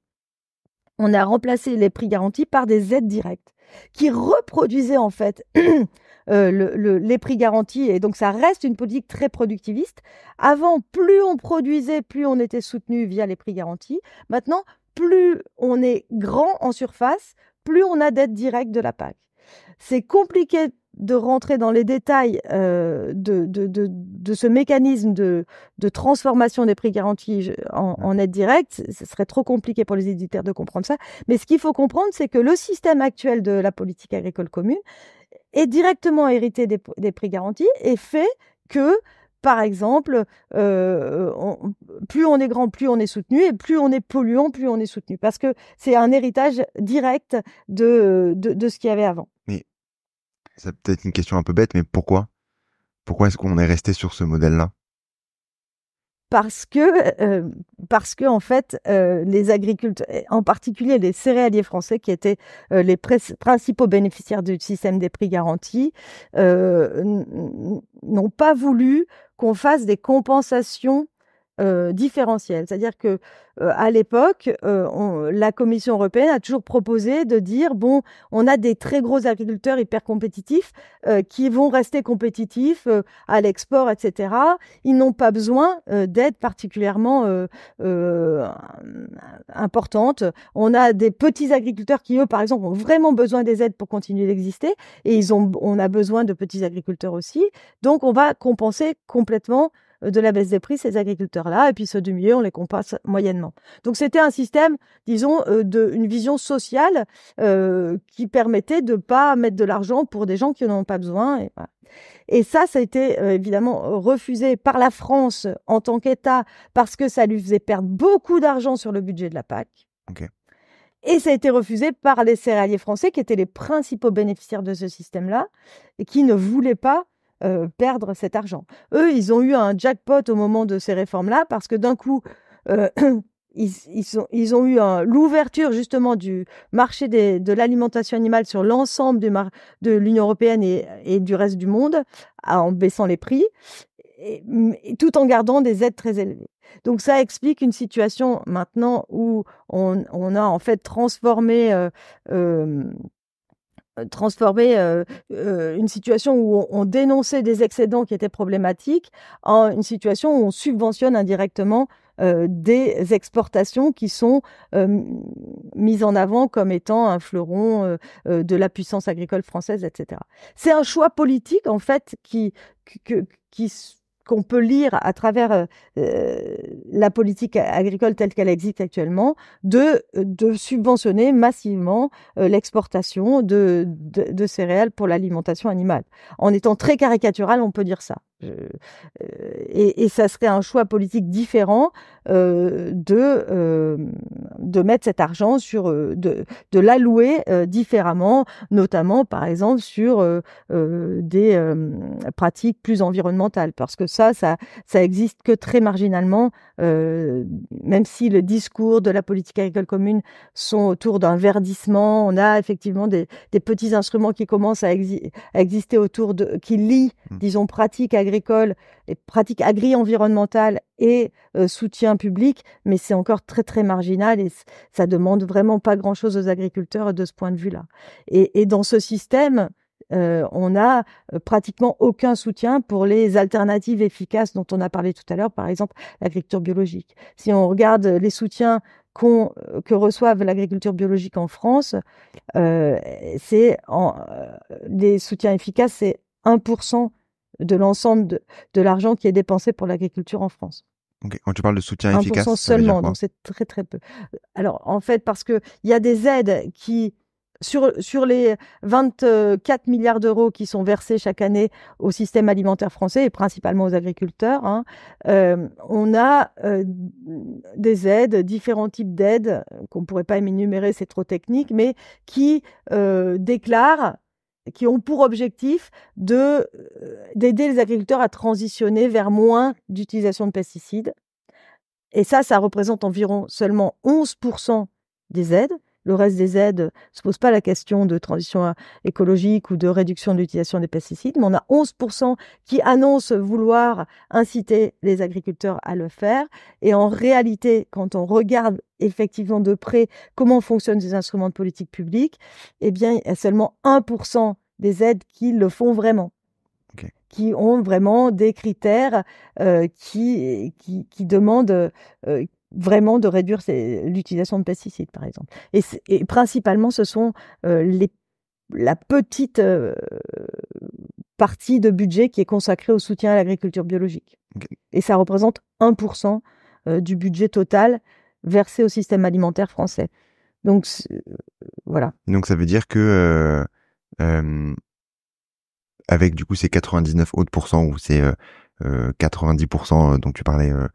On a remplacé les prix garantis par des aides directes qui reproduisaient en fait les prix garantis. Et donc, ça reste une politique très productiviste. Avant, plus on produisait, plus on était soutenu via les prix garantis. Maintenant, plus on est grand en surface, plus on a d'aides directes de la PAC. C'est compliqué de rentrer dans les détails euh, de, de, ce mécanisme de, de transformation des prix garantis en, en, aide directe, ce serait trop compliqué pour les éditeurs de comprendre ça. Mais ce qu'il faut comprendre, c'est que le système actuel de la politique agricole commune est directement hérité des, prix garantis et fait que par exemple, euh, plus on est grand, plus on est soutenu, et plus on est polluant, plus on est soutenu, parce que c'est un héritage direct de, ce qu'il y avait avant. C'est peut-être une question un peu bête, mais pourquoi Pourquoi est-ce qu'on est resté sur ce modèle-là parce que, euh, parce que en fait, euh, les agriculteurs, en particulier les céréaliers français, qui étaient euh, les principaux bénéficiaires du système des prix garantis, n'ont pas voulu qu'on fasse des compensations euh, différentiel. C'est-à-dire que euh, à l'époque, euh, la Commission européenne a toujours proposé de dire bon, on a des très gros agriculteurs hyper compétitifs qui vont rester compétitifs à l'export, etc. Ils n'ont pas besoin d'aide particulièrement importante. On a des petits agriculteurs qui eux, par exemple, ont vraiment besoin des aides pour continuer d'exister, et ils ont, on a besoin de petits agriculteurs aussi. Donc, on va compenser complètement euh, de la baisse des prix, ces agriculteurs-là, et puis ceux du milieu, on les compense moyennement. Donc c'était un système, disons, euh, d'une vision sociale euh, qui permettait de ne pas mettre de l'argent pour des gens qui n'en ont pas besoin. Et, ça, ça a été évidemment refusé par la France en tant qu'État parce que ça lui faisait perdre beaucoup d'argent sur le budget de la PAC. Et ça a été refusé par les céréaliers français qui étaient les principaux bénéficiaires de ce système-là et qui ne voulaient pas euh, perdre cet argent. Eux, ils ont eu un jackpot au moment de ces réformes-là parce que d'un coup, euh, ils, ils, ont, ils, ont, eu l'ouverture justement du marché de l'alimentation animale sur l'ensemble de l'Union européenne et, du reste du monde en baissant les prix, tout en gardant des aides très élevées. Donc ça explique une situation maintenant où on, a en fait transformé euh, euh, transformer euh, euh, une situation où on, dénonçait des excédents qui étaient problématiques en une situation où on subventionne indirectement des exportations qui sont mises en avant comme étant un fleuron de la puissance agricole française, etc. C'est un choix politique en fait qui, qui, qui qu'on peut lire à travers euh, euh, la politique agricole telle qu'elle existe actuellement, de, de subventionner massivement euh, l'exportation de, de, céréales pour l'alimentation animale. En étant très caricatural, on peut dire ça. Euh, et, et, ça serait un choix politique différent euh, de, euh, de mettre cet argent sur de, l'allouer différemment, notamment par exemple sur des pratiques plus environnementales, parce que ça, ça, ça existe que très marginalement, même si le discours de la politique agricole commune sont autour d'un verdissement. On a effectivement des, petits instruments qui commencent à, à exister autour de qui lient, mmh. disons, pratiques agricoles agricole, les pratiques agri-environnementales et euh, soutien public, mais c'est encore très très marginal et ça demande vraiment pas grand-chose aux agriculteurs de ce point de vue-là. Et, dans ce système, euh, on n'a euh, pratiquement aucun soutien pour les alternatives efficaces dont on a parlé tout à l'heure, par exemple l'agriculture biologique. Si on regarde les soutiens que reçoivent l'agriculture biologique en France, euh, c'est des soutiens efficaces, c'est 1% de l'ensemble de, de l'argent qui est dépensé pour l'agriculture en France. Quand tu parles de soutien 1 efficace, seulement, donc c'est très très peu. Alors en fait, parce qu'il y a des aides qui, sur, sur les 24 milliards d'euros qui sont versés chaque année au système alimentaire français et principalement aux agriculteurs, hein, euh, on a euh, des aides, différents types d'aides qu'on ne pourrait pas énumérer, c'est trop technique, mais qui euh, déclarent qui ont pour objectif euh, d'aider les agriculteurs à transitionner vers moins d'utilisation de pesticides. Et ça, ça représente environ seulement 11% des aides le reste des aides ne se pose pas la question de transition hein, écologique ou de réduction de l'utilisation des pesticides, mais on a 11% qui annoncent vouloir inciter les agriculteurs à le faire. Et en réalité, quand on regarde effectivement de près comment fonctionnent ces instruments de politique publique, eh bien, il y a seulement 1% des aides qui le font vraiment. qui ont vraiment des critères euh, qui, qui, demandent, euh, vraiment de réduire l'utilisation de pesticides, par exemple. Et, principalement, ce sont euh, les, la petite euh, partie de budget qui est consacrée au soutien à l'agriculture biologique. Et ça représente 1% euh, du budget total versé au système alimentaire français. Donc, voilà. Donc, ça veut dire que avec du coup ces 99 autres pourcents ou ces 90% euh, euh, dont tu parlais euh,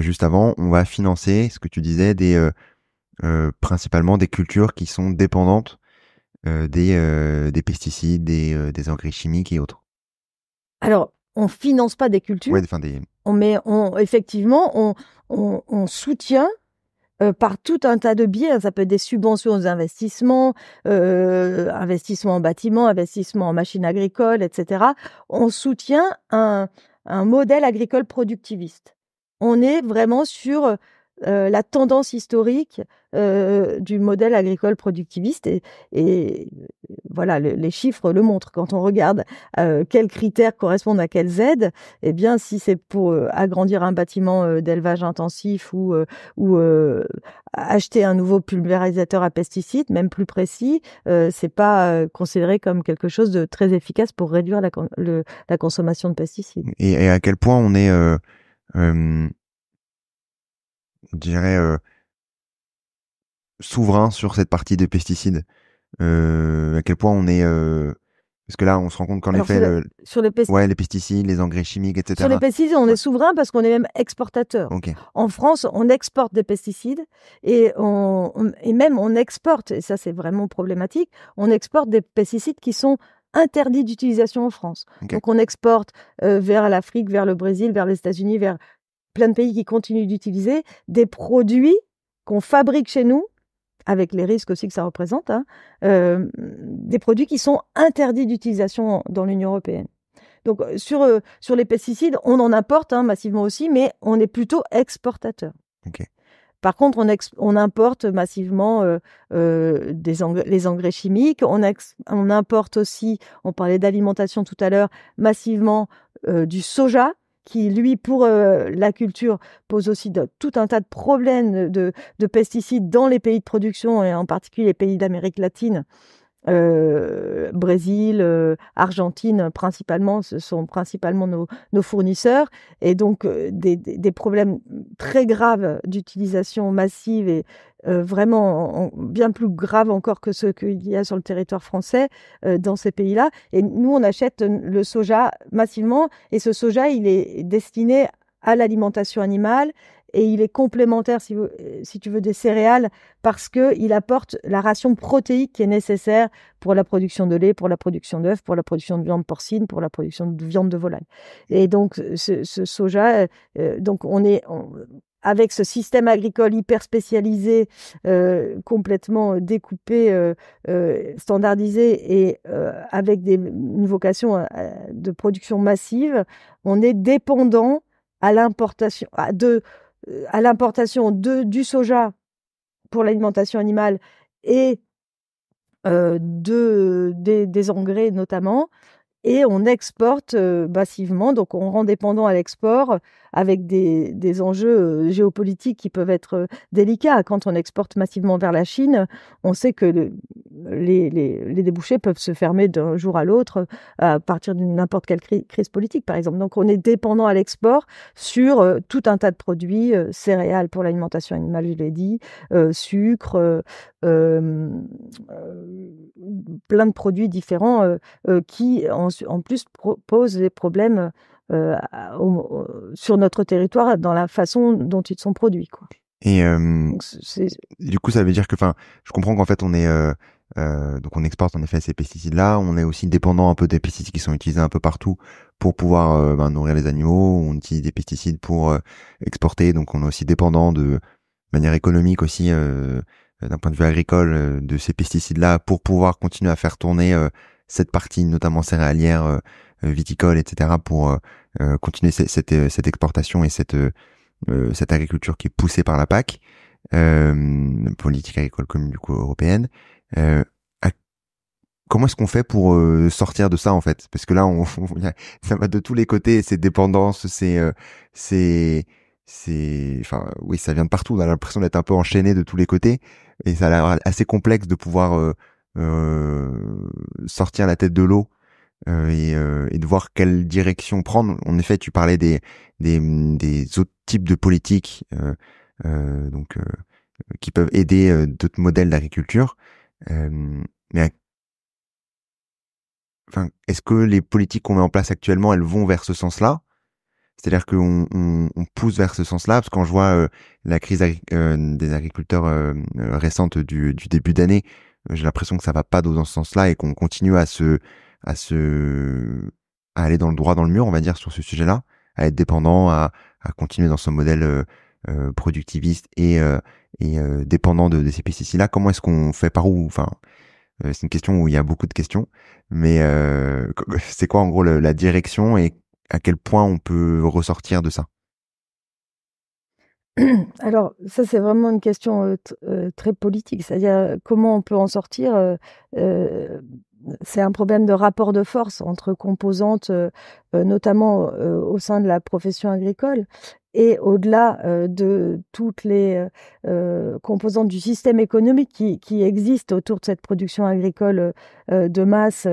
juste avant, on va financer ce que tu disais des principalement des cultures qui sont dépendantes des, des pesticides, des, des engrais chimiques et autres. Alors, on finance pas des cultures. Ouais, enfin des... On met, on, effectivement, on, on, soutient par tout un tas de biais. Ça peut être des subventions aux investissements, euh, investissements en bâtiments, investissements en machines agricoles, etc. On soutient un, un modèle agricole productiviste. On est vraiment sur euh, euh, la tendance historique euh, du modèle agricole productiviste et, voilà les chiffres le montrent quand on regarde euh, quels critères correspondent à quelles aides eh bien si c'est pour agrandir un bâtiment d'élevage intensif ou ou acheter un nouveau pulvérisateur à pesticides même plus précis c'est pas considéré comme quelque chose de très efficace pour réduire la, consommation de pesticides et, et, à quel point on est je dirais, euh, souverain sur cette partie des pesticides. Euh, à quel point on est. Euh, parce que là, on se rend compte qu'en effet. Sur, les, pesticides, les engrais chimiques, etc. Sur les pesticides, on est souverain parce qu'on est même exportateur. En France, on exporte des pesticides et, même on exporte, et ça c'est vraiment problématique, on exporte des pesticides qui sont interdits d'utilisation en France. Donc on exporte vers l'Afrique, vers le Brésil, vers les États-Unis, vers plein de pays qui continuent d'utiliser des produits qu'on fabrique chez nous, avec les risques aussi que ça représente, hein, euh, des produits qui sont interdits d'utilisation dans l'Union européenne. Donc euh, sur, euh, sur les pesticides, on en importe hein, massivement aussi, mais on est plutôt exportateur. Par contre, on, on importe massivement des les engrais chimiques. On, on, importe aussi, on parlait d'alimentation tout à l'heure, massivement du soja qui, lui, pour euh, la culture, pose aussi tout un tas de problèmes de, pesticides dans les pays de production, et en particulier les pays d'Amérique latine, euh, Brésil, euh, Argentine principalement, ce sont principalement nos, fournisseurs, et donc euh, des, problèmes très graves d'utilisation massive et vraiment bien plus graves encore que ce qu'il y a sur le territoire français dans ces pays-là. Et nous, on achète le soja massivement, et ce soja, il est destiné à l'alimentation animale et il est complémentaire, si, si tu veux, des céréales parce qu'il apporte la ration protéique qui est nécessaire pour la production de lait, pour la production d'œufs, pour la production de viande porcine, pour la production de viande de volaille. Et donc, ce, soja, euh, euh, donc on est, avec ce système agricole hyper spécialisé, euh, complètement découpé, standardisé et avec des, une vocation de production massive, on est dépendant à l'importation de à l'importation du soja pour l'alimentation animale et euh, de, des, engrais notamment, et on exporte euh, massivement, donc on rend dépendant à l'export euh, avec des, des, enjeux euh, géopolitiques qui peuvent être délicats. Quand on exporte massivement vers la Chine, on sait que les, les, les, débouchés peuvent se fermer d'un jour à l'autre à partir d'une n'importe quelle crise politique, par exemple. Donc on est dépendant à l'export sur tout un tas de produits, céréales pour l'alimentation animale, je l'ai dit, sucre, plein de produits différents qui en en, plus posent des problèmes euh, sur notre territoire dans la façon dont ils sont produits. Quoi. Et du coup, ça veut dire que, enfin, je comprends qu'en fait, on est euh, euh, donc on exporte en effet ces pesticides-là. On est aussi dépendant un peu des pesticides qui sont utilisés un peu partout pour pouvoir ben, nourrir les animaux. On utilise des pesticides pour exporter, donc on est aussi dépendant de manière économique aussi d'un point de vue agricole de ces pesticides-là pour pouvoir continuer à faire tourner cette partie notamment céréalière, euh, euh, viticole, etc. pour euh, continuer cette, cette, exportation et cette, cette agriculture qui est poussée par la PAC, politique agricole commune du coup européenne. Euh, comment est-ce qu'on fait pour sortir de ça en fait Parce que là, on, ça va de tous les côtés. ces dépendances, c'est, c'est, c'est, enfin, oui, ça vient de partout. On a l'impression d'être un peu enchaîné de tous les côtés, et ça a l'air assez complexe de pouvoir euh, sortir la tête de l'eau euh, euh, et, de voir quelle direction prendre. En effet, tu parlais des, mm, autres types de politiques donc, qui peuvent aider d'autres modèles d'agriculture. mais est-ce que les politiques qu'on met en place actuellement, elles vont vers ce sens-là C'est-à-dire qu'on pousse vers ce sens-là, parce que quand je vois la crise des agriculteurs récente du début d'année, j'ai l'impression que ça va pas dans ce sens-là et qu'on continue à se, à se, à aller dans le droit dans le mur, on va dire, sur ce sujet-là, à être dépendant, à, à continuer dans ce modèle euh, euh, productiviste et, euh, dépendant de, de ces pesticides-là. Comment est-ce qu'on fait par où Enfin, c'est une question où il y a beaucoup de questions, mais c'est quoi en gros la direction et à quel point on peut ressortir de ça Alors, ça, c'est vraiment une question très politique, c'est-à-dire comment on peut en sortir. c'est un problème de rapport de force entre composantes, notamment au sein de la profession agricole et au-delà de toutes les composantes du système économique qui, qui existent autour de cette production agricole de masse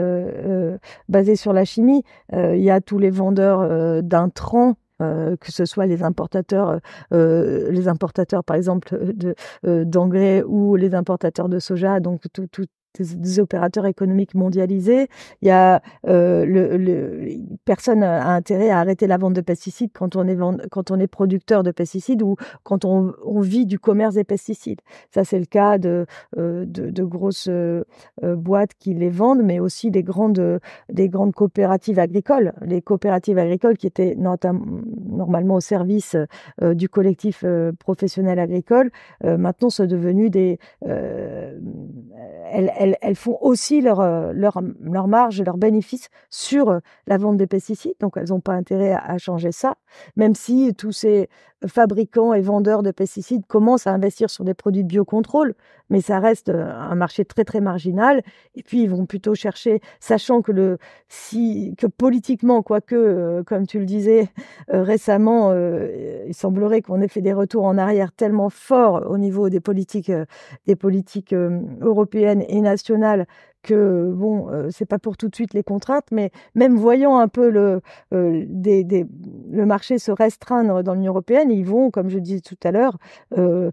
basée sur la chimie. il y a tous les vendeurs d'intrants euh, que ce soit les importateurs, euh, euh, les importateurs par exemple de d'engrais ou les importateurs de soja, donc tout, tout, des, opérateurs économiques mondialisés. Il y a euh, le, personne a intérêt à arrêter la vente de pesticides quand on est quand on est producteur de pesticides ou quand on, vit du commerce des pesticides. Ça c'est le cas de, euh, de, grosses euh, boîtes qui les vendent, mais aussi des grandes des grandes coopératives agricoles, les coopératives agricoles qui étaient normalement au service du collectif professionnel agricole, maintenant sont devenues des elles elles, font aussi leur, euh, leur, leur marge, leurs bénéfices sur euh, la vente des pesticides, donc elles n'ont pas intérêt à, changer ça, même si tous ces fabricants et vendeurs de pesticides commencent à investir sur des produits de biocontrôle, mais ça reste euh, un marché très très marginal. Et puis ils vont plutôt chercher, sachant que le si que politiquement, quoique, euh, comme tu le disais euh, récemment, il semblerait qu'on ait fait des retours en arrière tellement forts au niveau des politiques des politiques européennes et nationales que bon, euh, c'est pas pour tout de suite les contraintes, mais même voyant un peu le, euh, le marché se restreindre dans l'Union européenne, ils vont, comme je disais tout à l'heure, euh,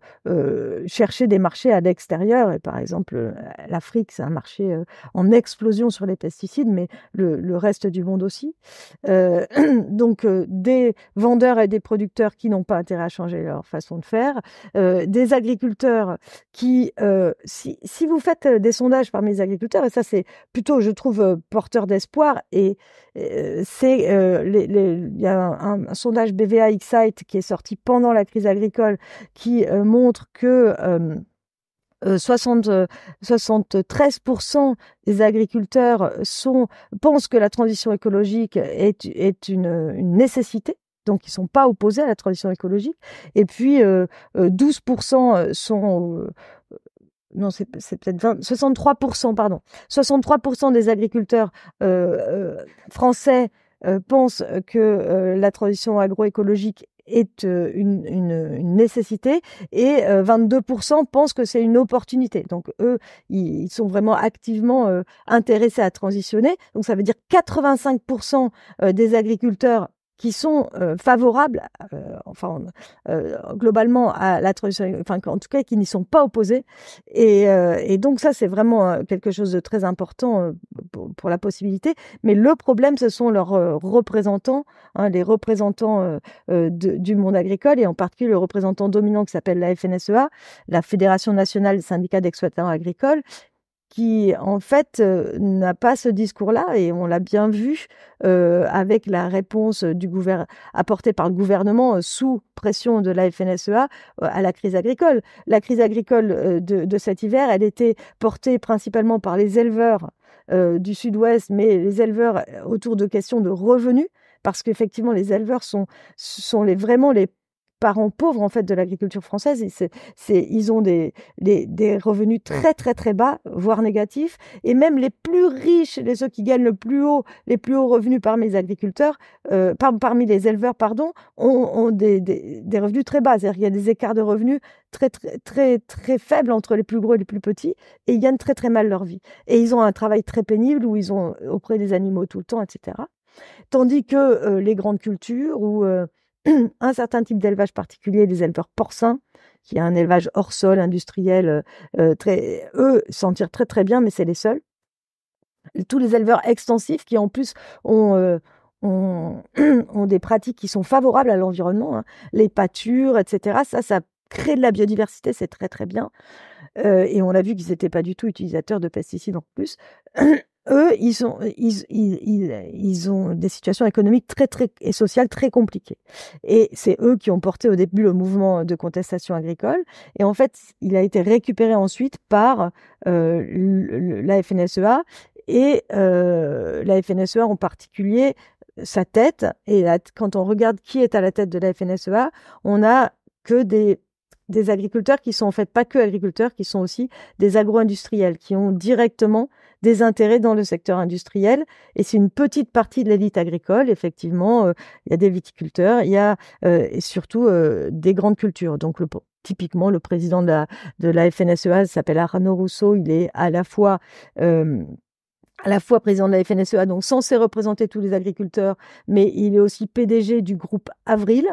chercher des marchés à l'extérieur. Et par exemple, l'Afrique, c'est un marché en explosion sur les pesticides, mais le, reste du monde aussi. donc, des vendeurs et des producteurs qui n'ont pas intérêt à changer leur façon de faire, des agriculteurs qui, si, si vous faites des sondages parmi les agriculteurs et ça, c'est plutôt, je trouve, euh, porteur d'espoir. Et, euh, c'est, euh, il y a un, sondage BVA Excite qui est sorti pendant la crise agricole qui montre que 60, 73% des agriculteurs sont, pensent que la transition écologique est, est une, nécessité donc ils sont pas opposés à la transition écologique. Et puis 12% sont non, c'est peut-être 63%, pardon, 63% des agriculteurs euh, euh, français euh, pensent que la transition agroécologique est une, nécessité et 22% pensent que c'est une opportunité. Donc eux, ils, ils sont vraiment activement intéressés à transitionner. Donc ça veut dire 85% des agriculteurs qui sont euh, favorables, euh, enfin euh, globalement à la transition enfin en tout cas qui n'y sont pas opposés. Et, donc ça c'est vraiment quelque chose de très important pour, la possibilité. Mais le problème ce sont leurs représentants, hein, les représentants du monde agricole et en particulier le représentant dominant qui s'appelle la FNSEA, la Fédération nationale des syndicats d'exploitants agricoles, qui en fait euh, n'a pas ce discours-là et on l'a bien vu euh, avec la réponse du apportée par le gouvernement euh, sous pression de la FNSEA à la crise agricole. La crise agricole de, de, cet hiver, elle était portée principalement par les éleveurs du sud-ouest, mais les éleveurs autour de questions de revenus parce qu'effectivement les éleveurs sont, sont les, vraiment les parents pauvres en fait de l'agriculture française. Et ils ont des, des, revenus très très très bas, voire négatifs. Et même les plus riches, les ceux qui gagnent le plus haut, les plus hauts revenus parmi les agriculteurs, euh, parmi les éleveurs, pardon, ont, des, revenus très bas. Il y a des écarts de revenus très très très très faibles entre les plus gros et les plus petits, et ils gagnent très très mal leur vie. Et ils ont un travail très pénible où ils ont auprès des animaux tout le temps, etc. Tandis que euh, les grandes cultures ou euh, un certain type d'élevage particulier, les éleveurs porcins, qui a un élevage hors sol, industriel, euh, euh, eux s'en tirent très très bien, mais c'est les seuls. Tous les éleveurs extensifs qui en plus ont, euh, des pratiques qui sont favorables à l'environnement, hein. les pâtures, etc. Ça, ça crée de la biodiversité, c'est très très bien. et on a vu qu'ils n'étaient pas du tout utilisateurs de pesticides en plus. eux, ils ont, ils, ils, ils, ont des situations économiques très, très, et sociales très compliquées. Et c'est eux qui ont porté au début le mouvement de contestation agricole. Et en fait, il a été récupéré ensuite par euh, la FNSEA et euh, la FNSEA en particulier sa tête. Et quand on regarde qui est à la tête de la FNSEA, on a que des des agriculteurs qui sont en fait pas que agriculteurs, qui sont aussi des agro-industriels, qui ont directement des intérêts dans le secteur industriel. Et c'est une petite partie de l'élite agricole. Effectivement, euh, il y a des viticulteurs, il y a euh, et surtout euh, des grandes cultures. Donc typiquement le président de la, de FNSEA e s'appelle Arnaud Rousseau, il est à la fois à la fois président de la FNSEA, donc censé représenter tous les agriculteurs, mais il est aussi PDG du groupe Avril,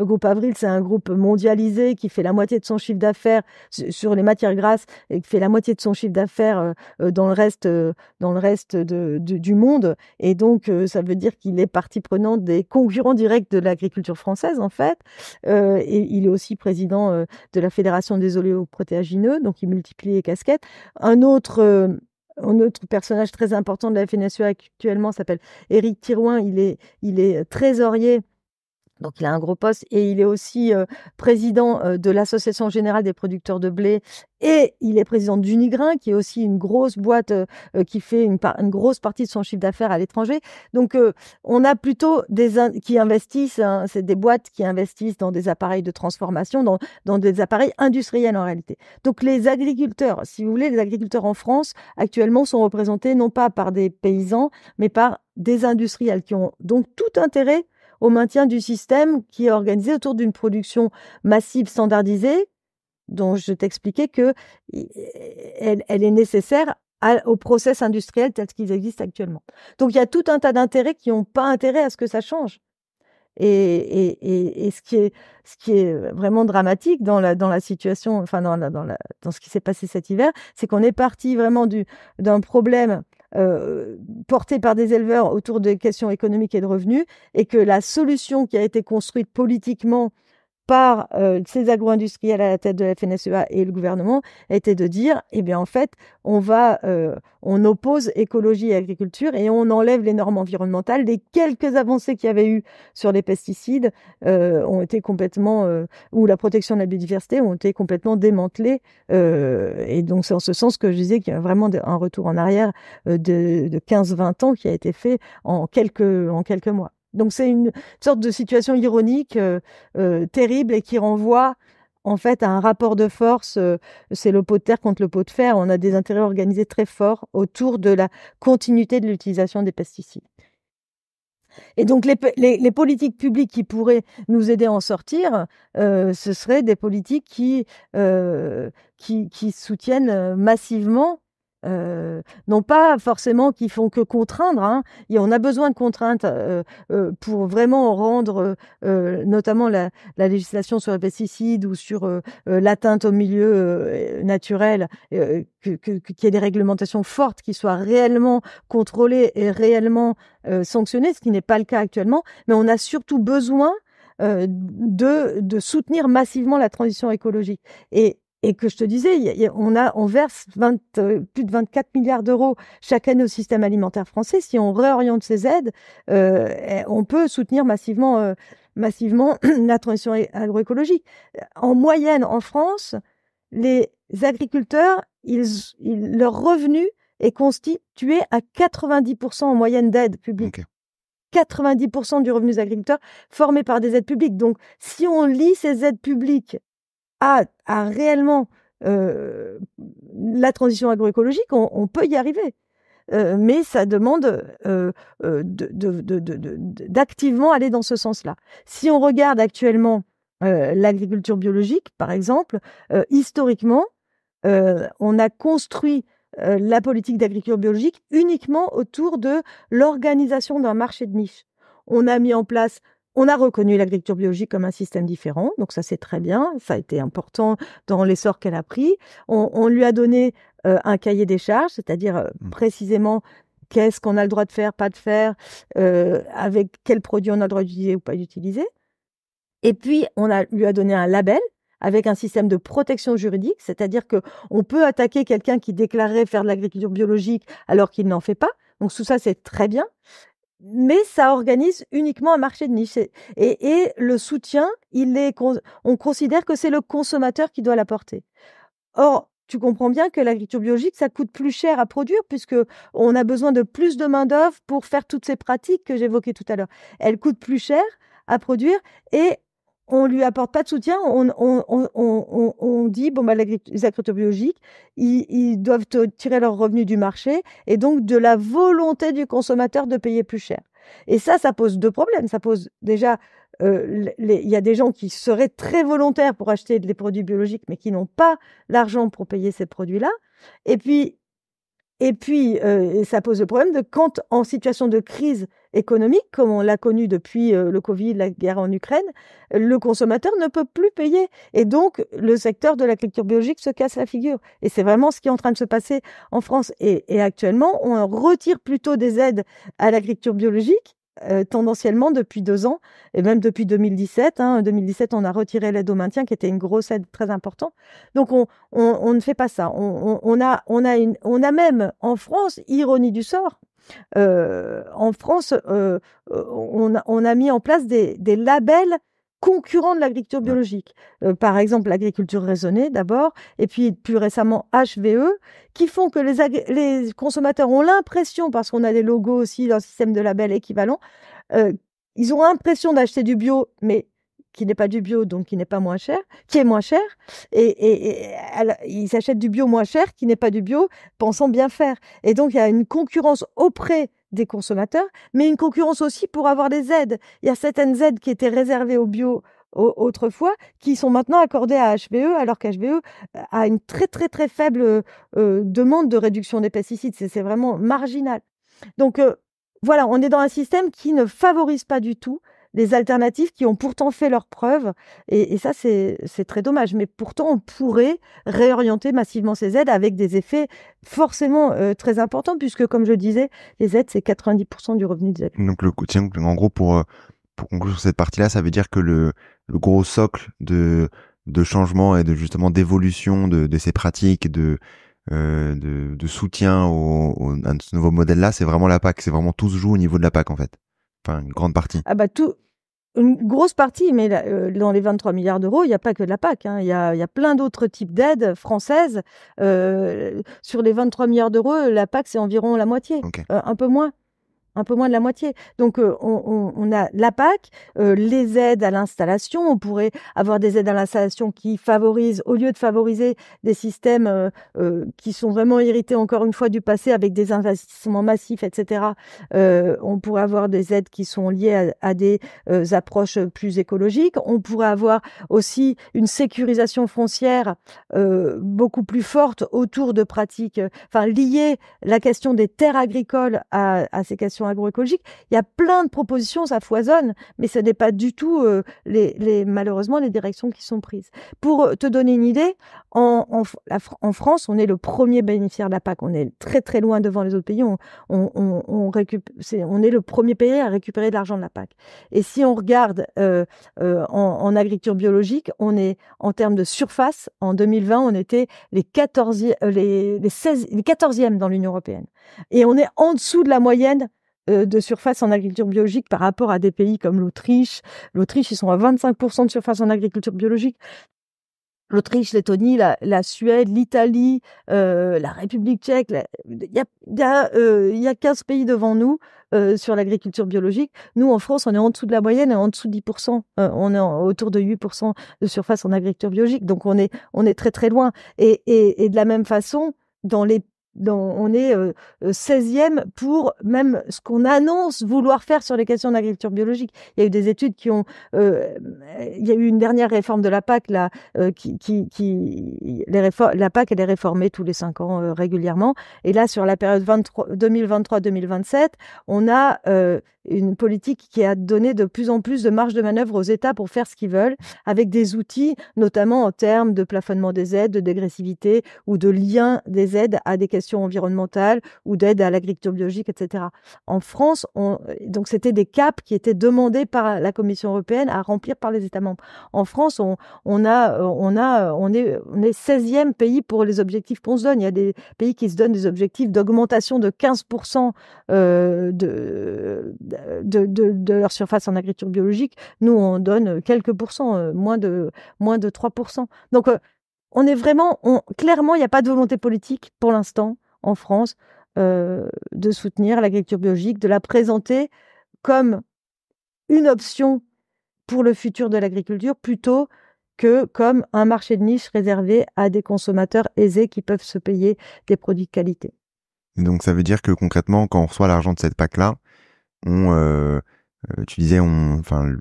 le groupe Avril, c'est un groupe mondialisé qui fait la moitié de son chiffre d'affaires sur les matières grasses et qui fait la moitié de son chiffre d'affaires euh, euh, dans le reste, euh, dans le reste du monde. Et donc, ça veut dire qu'il est partie prenante des concurrents directs de l'agriculture française, en fait. et il est aussi président de la Fédération des oléoprotéagineux, donc il multiplie les casquettes. Un autre un autre personnage très important de la FNSEA actuellement s'appelle Éric Thirouin. Il est, il est trésorier donc il a un gros poste et il est aussi président de l'Association générale des producteurs de blé et il est président d'Unigrain qui est aussi une grosse boîte qui fait une, grosse partie de son chiffre d'affaires à l'étranger. Donc on a plutôt des qui investissent, hein, c'est des boîtes qui investissent dans des appareils de transformation, dans des appareils industriels en réalité. Donc les agriculteurs, si vous voulez, les agriculteurs en France actuellement sont représentés non pas par des paysans mais par des industriels qui ont donc tout intérêt au maintien du système qui est organisé autour d'une production massive standardisée, dont je t'expliquais qu'elle elle, est nécessaire au process industriel tel qu'ils existent actuellement. Donc il y a tout un tas d'intérêts qui n'ont pas intérêt à ce que ça change. Et, ce, qui est, ce qui est vraiment dramatique dans la, dans la situation, enfin dans, dans, ce qui s'est passé cet hiver, c'est qu'on est parti vraiment d'un problème euh, portée par des éleveurs autour des questions économiques et de revenus, et que la solution qui a été construite politiquement par euh, ces agro-industriels à la tête de la FNSEA et le gouvernement était de dire, eh bien en fait, on va, euh, on oppose écologie et agriculture et on enlève les normes environnementales. Les quelques avancées qu'il y avait eu sur les pesticides euh, ont été complètement, ou la protection de la biodiversité ont été complètement démantelées. et donc c'est en ce sens que je disais qu'il y a vraiment un retour en arrière de, de 15-20 ans qui a été fait en quelques, en quelques mois. Donc c'est une sorte de situation ironique euh, euh, terrible et qui renvoie en fait à un rapport de force. Euh, c'est le pot de terre contre le pot de fer. On a des intérêts organisés très forts autour de la continuité de l'utilisation des pesticides. Et donc les, politiques publiques qui pourraient nous aider à en sortir, ce seraient des politiques qui, qui soutiennent massivement euh, non pas forcément qui font que contraindre. Hein. on a besoin de contraintes euh, euh, pour vraiment rendre, euh, notamment la, législation sur les pesticides ou sur l'atteinte au milieu naturel, qu'il que, y ait des réglementations fortes qui soient réellement contrôlées et réellement sanctionnées, ce qui n'est pas le cas actuellement. Mais on a surtout besoin de, de soutenir massivement la transition écologique. Et et que je te disais, on, a, on verse 20, euh, plus de 24 milliards d'euros chaque année au système alimentaire français. Si on réoriente ces aides, euh, eh, on peut soutenir massivement, euh, massivement la transition agroécologique. En moyenne, en France, les agriculteurs, ils, leur revenu est constitué à 90% en moyenne d'aides publiques. 90% du revenu des agriculteurs formé par des aides publiques. Donc, si on lit ces aides publiques à, réellement euh, la transition agroécologique, on, peut y arriver. Euh, mais ça demande euh, d'activement aller dans ce sens-là. Si on regarde actuellement l'agriculture biologique, par exemple, historiquement, on a construit la politique d'agriculture biologique uniquement autour de l'organisation d'un marché de niche. On a mis en place on a reconnu l'agriculture biologique comme un système différent, donc ça c'est très bien, ça a été important dans l'essor qu'elle a pris. On, lui a donné euh, un cahier des charges, c'est-à-dire euh, mmh. précisément qu'est-ce qu'on a le droit de faire, pas de faire, euh, avec quels produits on a le droit d'utiliser ou pas d'utiliser. Et puis on a, lui a donné un label avec un système de protection juridique, c'est-à-dire que on peut attaquer quelqu'un qui déclarait faire de l'agriculture biologique alors qu'il n'en fait pas. Donc tout ça c'est très bien mais ça organise uniquement un marché de niche. Et, le soutien, il est, on considère que c'est le consommateur qui doit l'apporter. Or, tu comprends bien que l'agriculture biologique, ça coûte plus cher à produire puisque on a besoin de plus de main d'œuvre pour faire toutes ces pratiques que j'évoquais tout à l'heure. Elle coûte plus cher à produire et on lui apporte pas de soutien, on, on, on, on dit, bon, bah, les agriculteurs biologiques, ils, ils, doivent tirer leurs revenus du marché et donc de la volonté du consommateur de payer plus cher. Et ça, ça pose deux problèmes. Ça pose déjà, euh, il y a des gens qui seraient très volontaires pour acheter des produits biologiques, mais qui n'ont pas l'argent pour payer ces produits-là. Et puis, et puis, euh, ça pose le problème de quand, en situation de crise économique, comme on l'a connu depuis euh, le Covid, la guerre en Ukraine, le consommateur ne peut plus payer. Et donc, le secteur de l'agriculture biologique se casse la figure. Et c'est vraiment ce qui est en train de se passer en France. Et, et actuellement, on retire plutôt des aides à l'agriculture biologique euh, tendanciellement depuis deux ans, et même depuis 2017. Hein, 2017, on a retiré l'aide au maintien, qui était une grosse aide très importante. Donc, on, ne fait pas ça. On, a, même, en France, ironie du sort, euh, en France, euh, on, a, mis en place des labels concurrents de l'agriculture biologique. Euh, par exemple, l'agriculture raisonnée d'abord, et puis plus récemment HVE, qui font que les, consommateurs ont l'impression, parce qu'on a des logos aussi dans le système de label équivalent, euh, ils ont l'impression d'acheter du bio, mais qui n'est pas du bio, donc qui n'est pas moins cher, qui est moins cher, et, ils achètent du bio moins cher, qui n'est pas du bio, pensant bien faire. Et donc il y a une concurrence auprès des consommateurs, mais une concurrence aussi pour avoir des aides. Il y a certaines aides qui étaient réservées au bio autrefois, qui sont maintenant accordées à HVE, alors qu'HVE euh, a une très très très faible euh, demande de réduction des pesticides. C'est vraiment marginal. Donc euh, voilà, on est dans un système qui ne favorise pas du tout des alternatives qui ont pourtant fait leurs preuves. Et, ça, c'est très dommage. Mais pourtant, on pourrait réorienter massivement ces aides avec des effets forcément euh, très importants, puisque, comme je disais, les aides, c'est 90% du revenu des aides. Donc, le, en gros, pour, euh, pour conclure sur cette partie-là, ça veut dire que le, gros socle de, de changement et de justement d'évolution de, ces pratiques, de, euh, de, soutien au, à ce nouveau modèle-là, c'est vraiment la PAC. C'est vraiment tout se joue au niveau de la PAC, en fait une grande partie. Ah bah une grosse partie, mais euh, dans les 23 milliards d'euros, il n'y a pas que la PAC. Hein. Il, y a, y, a, plein d'autres types d'aides françaises. Euh, sur les 23 milliards d'euros, la PAC, c'est environ la moitié, euh, un peu moins un peu moins de la moitié. Donc euh, on, a la PAC, euh, les aides à l'installation. On pourrait avoir des aides à l'installation qui favorisent, au lieu de favoriser des systèmes euh, qui sont vraiment irrités encore une fois du passé avec des investissements massifs, etc. on pourrait avoir des aides qui sont liées à, des approches plus écologiques. On pourrait avoir aussi une sécurisation foncière beaucoup plus forte autour de pratiques, enfin liées la question des terres agricoles à ces questions agroécologique. Il y a plein de propositions, ça foisonne, mais ce n'est pas du tout euh, les, malheureusement les directions qui sont prises. Pour euh, te donner une idée, en, France, on est le premier bénéficiaire de la PAC. On est très très loin devant les autres pays. On, est, le premier pays à récupérer de l'argent de la PAC. Et si on regarde euh, en, agriculture biologique, on est en termes de surface, en 2020, on était les 14 les, les, les 14e dans l'Union européenne. Et on est en dessous de la moyenne euh, de surface en agriculture biologique par rapport à des pays comme l'Autriche. L'Autriche, ils sont à 25% de surface en agriculture biologique. L'Autriche, l'Etonie, la, Suède, l'Italie, euh, la République tchèque, il y a, 15 euh, pays devant nous sur l'agriculture biologique. Nous, en France, on est en dessous de la moyenne, en dessous de 10%. on est autour de 8% de surface en agriculture biologique. Donc, on est, on est très, très loin. Et, et de la même façon, dans les on est 16e pour même ce qu'on annonce vouloir faire sur les questions d'agriculture biologique. Il y a eu des études qui ont, il y a eu une dernière réforme de la PAC là, qui, qui, les la PAC elle est réformée tous les cinq ans régulièrement. Et là sur la période 2023-2027, on a une politique qui a donné de plus en plus de marge de manœuvre aux États pour faire ce qu'ils veulent, avec des outils, notamment en termes de plafonnement des aides, de dégressivité ou de lien des aides à des questions questions environnementales ou d'aide à l'agriculture biologique, etc. En France, on, euh, donc c'était des caps qui étaient demandés par la Commission européenne à remplir par les États membres. En France, on, a, on a, euh, euh, on est, on est 16e pays pour les objectifs qu'on se donne. Il y a des pays qui se donnent des objectifs d'augmentation de 15% de, de, leur surface en agriculture biologique. Nous, on donne quelques pourcents, moins de, moins de 3%. Donc, on est vraiment, clairement, il n'y a pas de volonté politique pour l'instant en France euh, de soutenir l'agriculture biologique, de la présenter comme une option pour le futur de l'agriculture plutôt que comme un marché de niche réservé à des consommateurs aisés qui peuvent se payer des produits de qualité. Donc ça veut dire que concrètement, quand on reçoit l'argent de cette PAC-là, on, euh, euh, tu disais, enfin,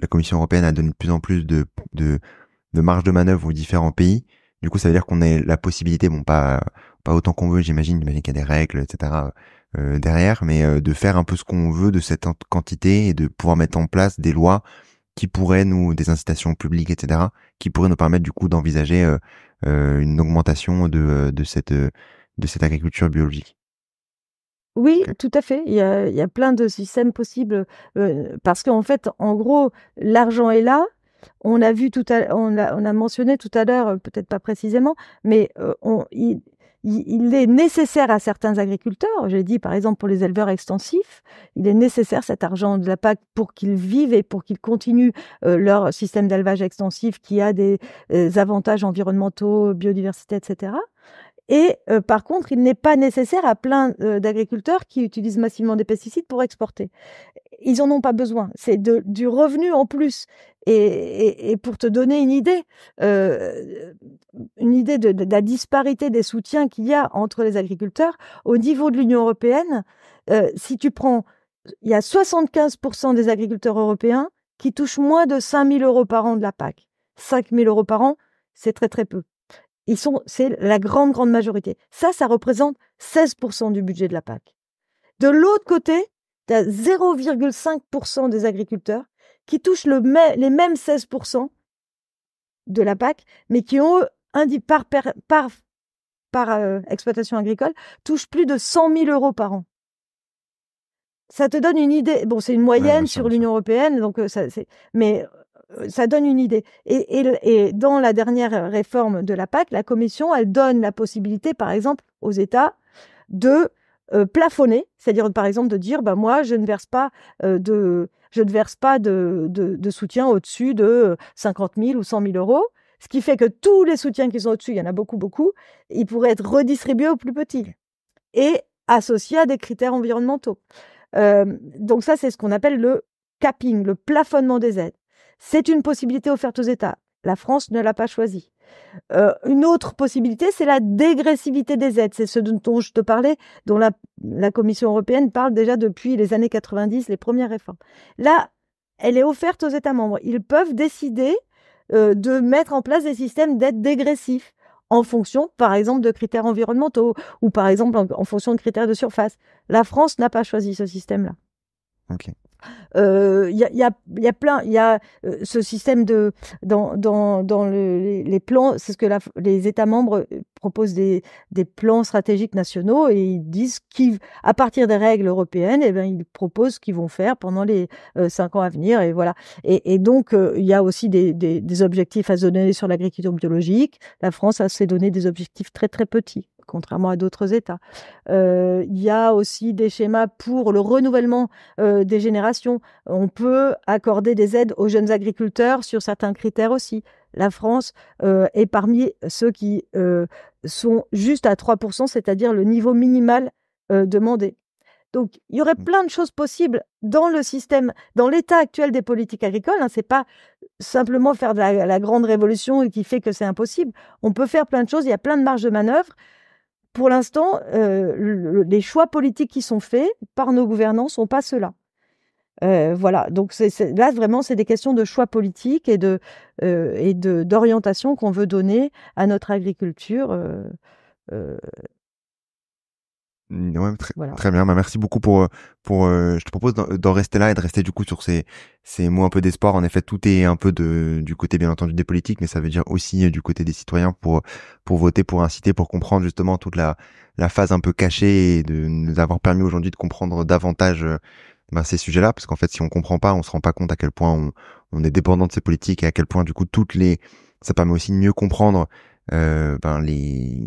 la Commission européenne a donné de plus en plus de de marge de manœuvre aux différents pays. Du coup, ça veut dire qu'on a la possibilité, bon, pas pas autant qu'on veut, j'imagine, qu'il y a des règles, etc. Euh, derrière, mais euh, de faire un peu ce qu'on veut de cette quantité et de pouvoir mettre en place des lois qui pourraient nous, des incitations publiques, etc., qui pourraient nous permettre du coup d'envisager euh, une augmentation de, cette de cette agriculture biologique. Oui, tout à fait. Il y, a, il y a, plein de systèmes possibles parce qu'en fait, en gros, l'argent est là, on a vu tout à, on a, mentionné tout à l'heure, euh, peut-être pas précisément, mais euh, il, est nécessaire à certains agriculteurs. J'ai dit, par exemple, pour les éleveurs extensifs, il est nécessaire cet argent de la PAC pour qu'ils vivent et pour qu'ils continuent euh, leur système d'élevage extensif qui a des avantages environnementaux, biodiversité, etc. Et euh, par contre, il n'est pas nécessaire à plein euh, d'agriculteurs qui utilisent massivement des pesticides pour exporter. Ils en ont pas besoin. C'est du revenu en plus. Et, pour te donner une idée, euh, une idée de, la disparité des soutiens qu'il y a entre les agriculteurs, au niveau de l'Union européenne, si tu prends, il y a 75% des agriculteurs européens qui touchent moins de 5 000 euros par an de la PAC. 5 000 euros par an, c'est très très peu sont, c'est la grande, grande majorité. Ça, ça représente 16% du budget de la PAC. De l'autre côté, tu as 0,5% des agriculteurs qui touchent le, les mêmes 16% de la PAC, mais qui ont, un par, par, par, euh, exploitation agricole, touchent plus de 100 000 euros par an. Ça te donne une idée. Bon, c'est une moyenne sur l'Union européenne, donc euh, ça, mais euh, ça donne une idée. Et, dans la dernière euh, réforme de la PAC, la Commission, elle donne la possibilité, par exemple, aux États de euh, plafonner, c'est-à-dire par exemple de dire, bah, moi, je ne verse pas de, je ne verse pas de, soutien au-dessus de 50 000 ou 100 000 euros. Ce qui fait que tous les soutiens qui sont au-dessus, il y en a beaucoup, beaucoup, ils pourraient être redistribués aux plus petits et associés à des critères environnementaux. donc ça, c'est ce qu'on appelle le capping, le plafonnement des aides. C'est une possibilité offerte aux États. La France ne l'a pas choisie. Euh, une autre possibilité, c'est la dégressivité des aides. C'est ce dont je te parlais, dont la, Commission européenne parle déjà depuis les années 90, les premières réformes. Là, elle est offerte aux États membres. Ils peuvent décider euh, de mettre en place des systèmes d'aides dégressifs en fonction, par exemple, de critères environnementaux ou par exemple en, fonction de critères de surface. La France n'a pas choisi ce système-là. Il euh, y, a, y, a, plein, il y a euh, ce système de dans, dans, dans les, plans. C'est ce que les États membres euh, proposent des, des, plans stratégiques nationaux et ils disent qu'à partir des règles européennes, et eh bien, ils proposent ce qu'ils vont faire pendant les cinq ans à venir. Et voilà. Et, donc il y a aussi des, des, objectifs à se donner sur l'agriculture biologique. La France a s'est donné des objectifs très très petits contrairement à d'autres États. Euh, il y a aussi des schémas pour le renouvellement euh, des générations. On peut accorder des aides aux jeunes agriculteurs sur certains critères aussi. La France euh, est parmi ceux qui sont juste à 3%, c'est-à-dire le niveau minimal demandé. Donc, il y aurait mmh. plein de choses possibles dans le système, dans l'état actuel des politiques agricoles. Hein, c'est pas simplement faire la, la grande révolution qui fait que c'est impossible. On peut faire plein de choses. Il y a plein de marges de manœuvre pour l'instant, euh, les choix politiques qui sont faits par nos gouvernants ne sont pas ceux-là. Euh, voilà, donc là vraiment, c'est des questions de choix politiques et de euh, et d'orientation qu'on veut donner à notre agriculture Mmh, ouais, très, très, bien. Bah, merci beaucoup pour euh, pour. Euh, je te propose d'en rester là et de rester du coup sur ces ces mots un peu d'espoir. En effet, tout est un peu de du côté bien entendu des politiques, mais ça veut dire aussi euh, du côté des citoyens pour pour voter, pour inciter, pour comprendre justement toute la la phase un peu cachée et de nous avoir permis aujourd'hui de comprendre davantage. Ben, ces sujets-là, parce qu'en fait, si on comprend pas, on se rend pas compte à quel point on, on est dépendant de ces politiques et à quel point, du coup, toutes les, ça permet aussi de mieux comprendre euh, ben, les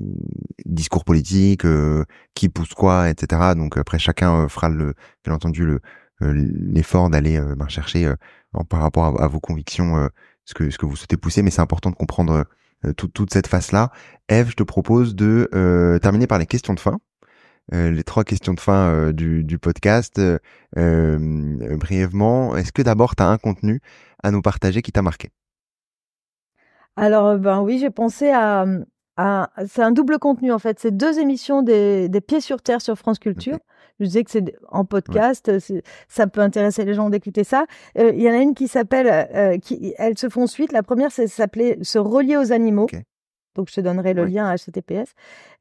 discours politiques, euh, qui pousse quoi, etc. Donc après chacun euh, fera le, bien entendu l'effort d'aller ben, chercher par rapport à, vos convictions ce que ce que vous souhaitez pousser, mais c'est important de comprendre toute cette face-là. Eve, je te propose de terminer par les questions de fin. les trois questions de fin du, du, podcast. brièvement, est-ce que d'abord tu as un contenu à nous partager qui t'a marqué alors, euh, ben oui, j'ai pensé à, c'est un double contenu en fait. C'est deux émissions des, des, pieds sur terre sur France Culture. Je disais que c'est en podcast, euh, ça peut intéresser les gens d'écouter ça. Euh, il y en a une qui s'appelle, qui, elles se font suite. La première, c'est s'appeler se relier aux animaux. Donc, je te donnerai le lien à HTTPS.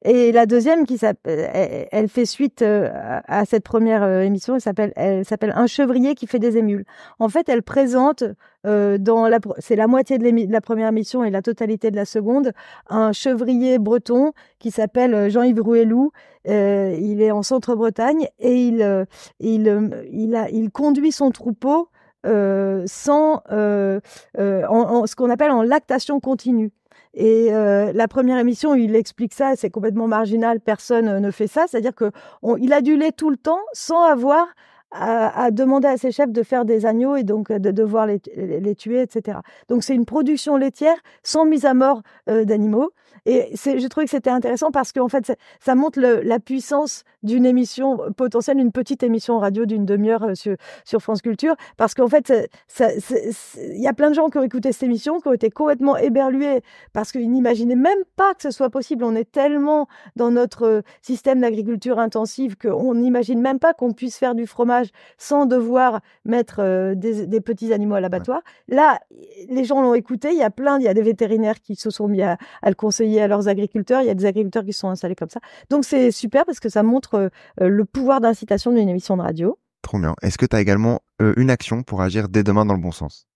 Et la deuxième, qui euh, elle, fait suite euh, à cette première euh, émission, elle s'appelle, Un chevrier qui fait des émules. En fait, elle présente c'est la moitié de, la première émission et la totalité de la seconde, un chevrier breton qui s'appelle Jean-Yves Rouelou. il est en centre-Bretagne et il, il, il, a, il conduit son troupeau sans en, ce qu'on appelle en lactation continue. Et euh, la première émission, il explique ça, c'est complètement marginal, personne euh, ne fait ça. C'est-à-dire qu'il a du lait tout le temps sans avoir à, demander à ses chefs de faire des agneaux et donc euh, de devoir les, tuer, etc. Donc c'est une production laitière sans mise à mort d'animaux. Et je trouvais que c'était intéressant parce qu'en fait, ça montre la puissance d'une émission euh, potentielle, une petite émission radio d'une demi-heure euh, sur, sur, France Culture, parce qu'en fait, il y a plein de gens qui ont écouté cette émission, qui ont été complètement éberlués, parce qu'ils n'imaginaient même pas que ce soit possible. On est tellement dans notre euh, système d'agriculture intensive qu'on n'imagine même pas qu'on puisse faire du fromage sans devoir mettre des, petits animaux à l'abattoir. Là, les gens l'ont écouté, il y a plein, il y a des vétérinaires qui se sont mis à, à le conseiller à leurs agriculteurs. Il y a des agriculteurs qui sont installés comme ça. Donc c'est super parce que ça montre euh, le pouvoir d'incitation d'une émission de radio. Trop bien. Est-ce que tu as également euh, une action pour agir dès demain dans le bon sens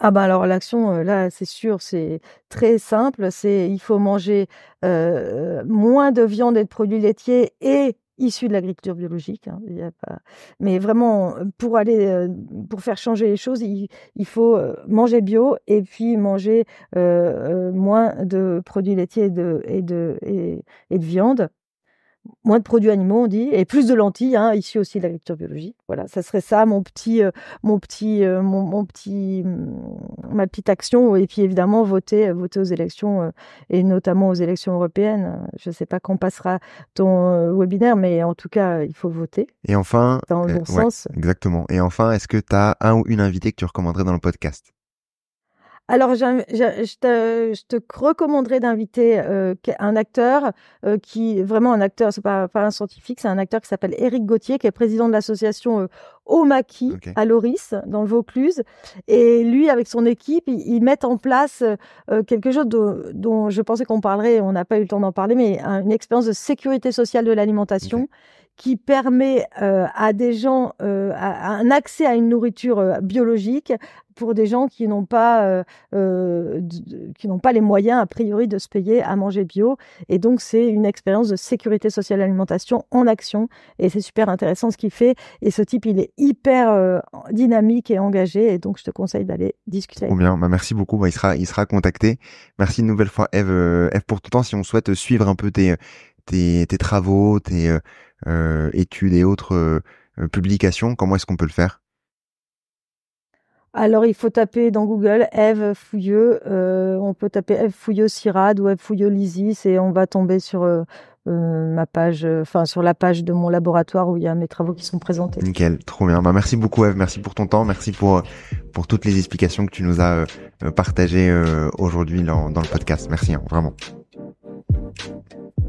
ah ben alors l'action euh, là c'est sûr c'est très simple c'est il faut manger moins de viande et de produits laitiers et issus de l'agriculture biologique. Hein, y a pas... Mais vraiment, pour aller, euh, pour faire changer les choses, il, faut euh, manger bio et puis manger euh, moins de produits laitiers et de, et de, et de viande moins de produits animaux, on dit, et plus de lentilles, hein, ici aussi de l'agriculture biologique. Voilà, ça serait ça mon petit, euh, mon petit, euh, mon, mon, petit, mm, ma petite action. Et puis évidemment voter, euh, voter aux élections et notamment aux élections européennes. Je ne sais pas quand passera ton webinaire, mais en tout cas, il faut voter. Et enfin, dans le sens. exactement. Et enfin, est-ce que tu as un ou une invitée que tu recommanderais dans le podcast alors, je, te, recommanderais d'inviter euh, un acteur euh, qui, vraiment un acteur, c'est pas, pas un scientifique, c'est un acteur qui s'appelle Éric Gauthier, qui est président de l'association omaquis euh, à Loris, dans le Vaucluse. Et lui, avec son équipe, ils, met mettent en place quelque chose dont je pensais qu'on parlerait, on n'a pas eu le temps d'en parler, mais une expérience de sécurité sociale de l'alimentation. qui permet à des gens un accès à une nourriture biologique, pour des gens qui n'ont pas, euh, euh, qui n'ont pas les moyens, a priori, de se payer à manger bio. Et donc, c'est une expérience de sécurité sociale alimentation en action. Et c'est super intéressant ce qu'il fait. Et ce type, il est hyper euh, dynamique et engagé. Et donc, je te conseille d'aller discuter. Avec bien. Bah, merci beaucoup. Bah, il, sera, il sera contacté. Merci une nouvelle fois, Eve, Eve pour ton temps. Si on souhaite suivre un peu tes, tes travaux, tes études et autres publications, comment est-ce qu'on peut le faire alors, il faut taper dans Google Eve Fouilleux. Euh, on peut taper Eve Fouilleux Sirad ou Eve Fouilleux Lysis et on va tomber sur euh, euh, ma page, enfin sur la page de mon laboratoire où il y a mes travaux qui sont présentés. Nickel, trop bien. Bah, merci beaucoup Eve, merci pour ton temps, merci pour pour toutes les explications que tu nous as partagées aujourd'hui dans, le podcast. Merci hein, vraiment.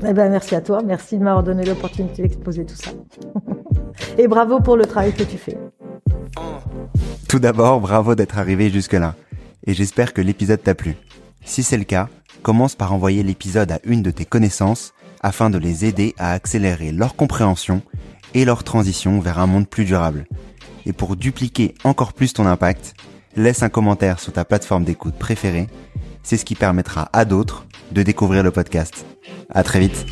Eh ben, merci à toi, merci de m'avoir donné l'opportunité d'exposer tout ça. et bravo pour le travail que tu fais. Tout d'abord, bravo d'être arrivé jusque-là. Et j'espère que l'épisode t'a plu. Si c'est le cas, commence par envoyer l'épisode à une de tes connaissances afin de les aider à accélérer leur compréhension et leur transition vers un monde plus durable. Et pour dupliquer encore plus ton impact, laisse un commentaire sur ta plateforme d'écoute préférée. C'est ce qui permettra à d'autres de découvrir le podcast. À très vite.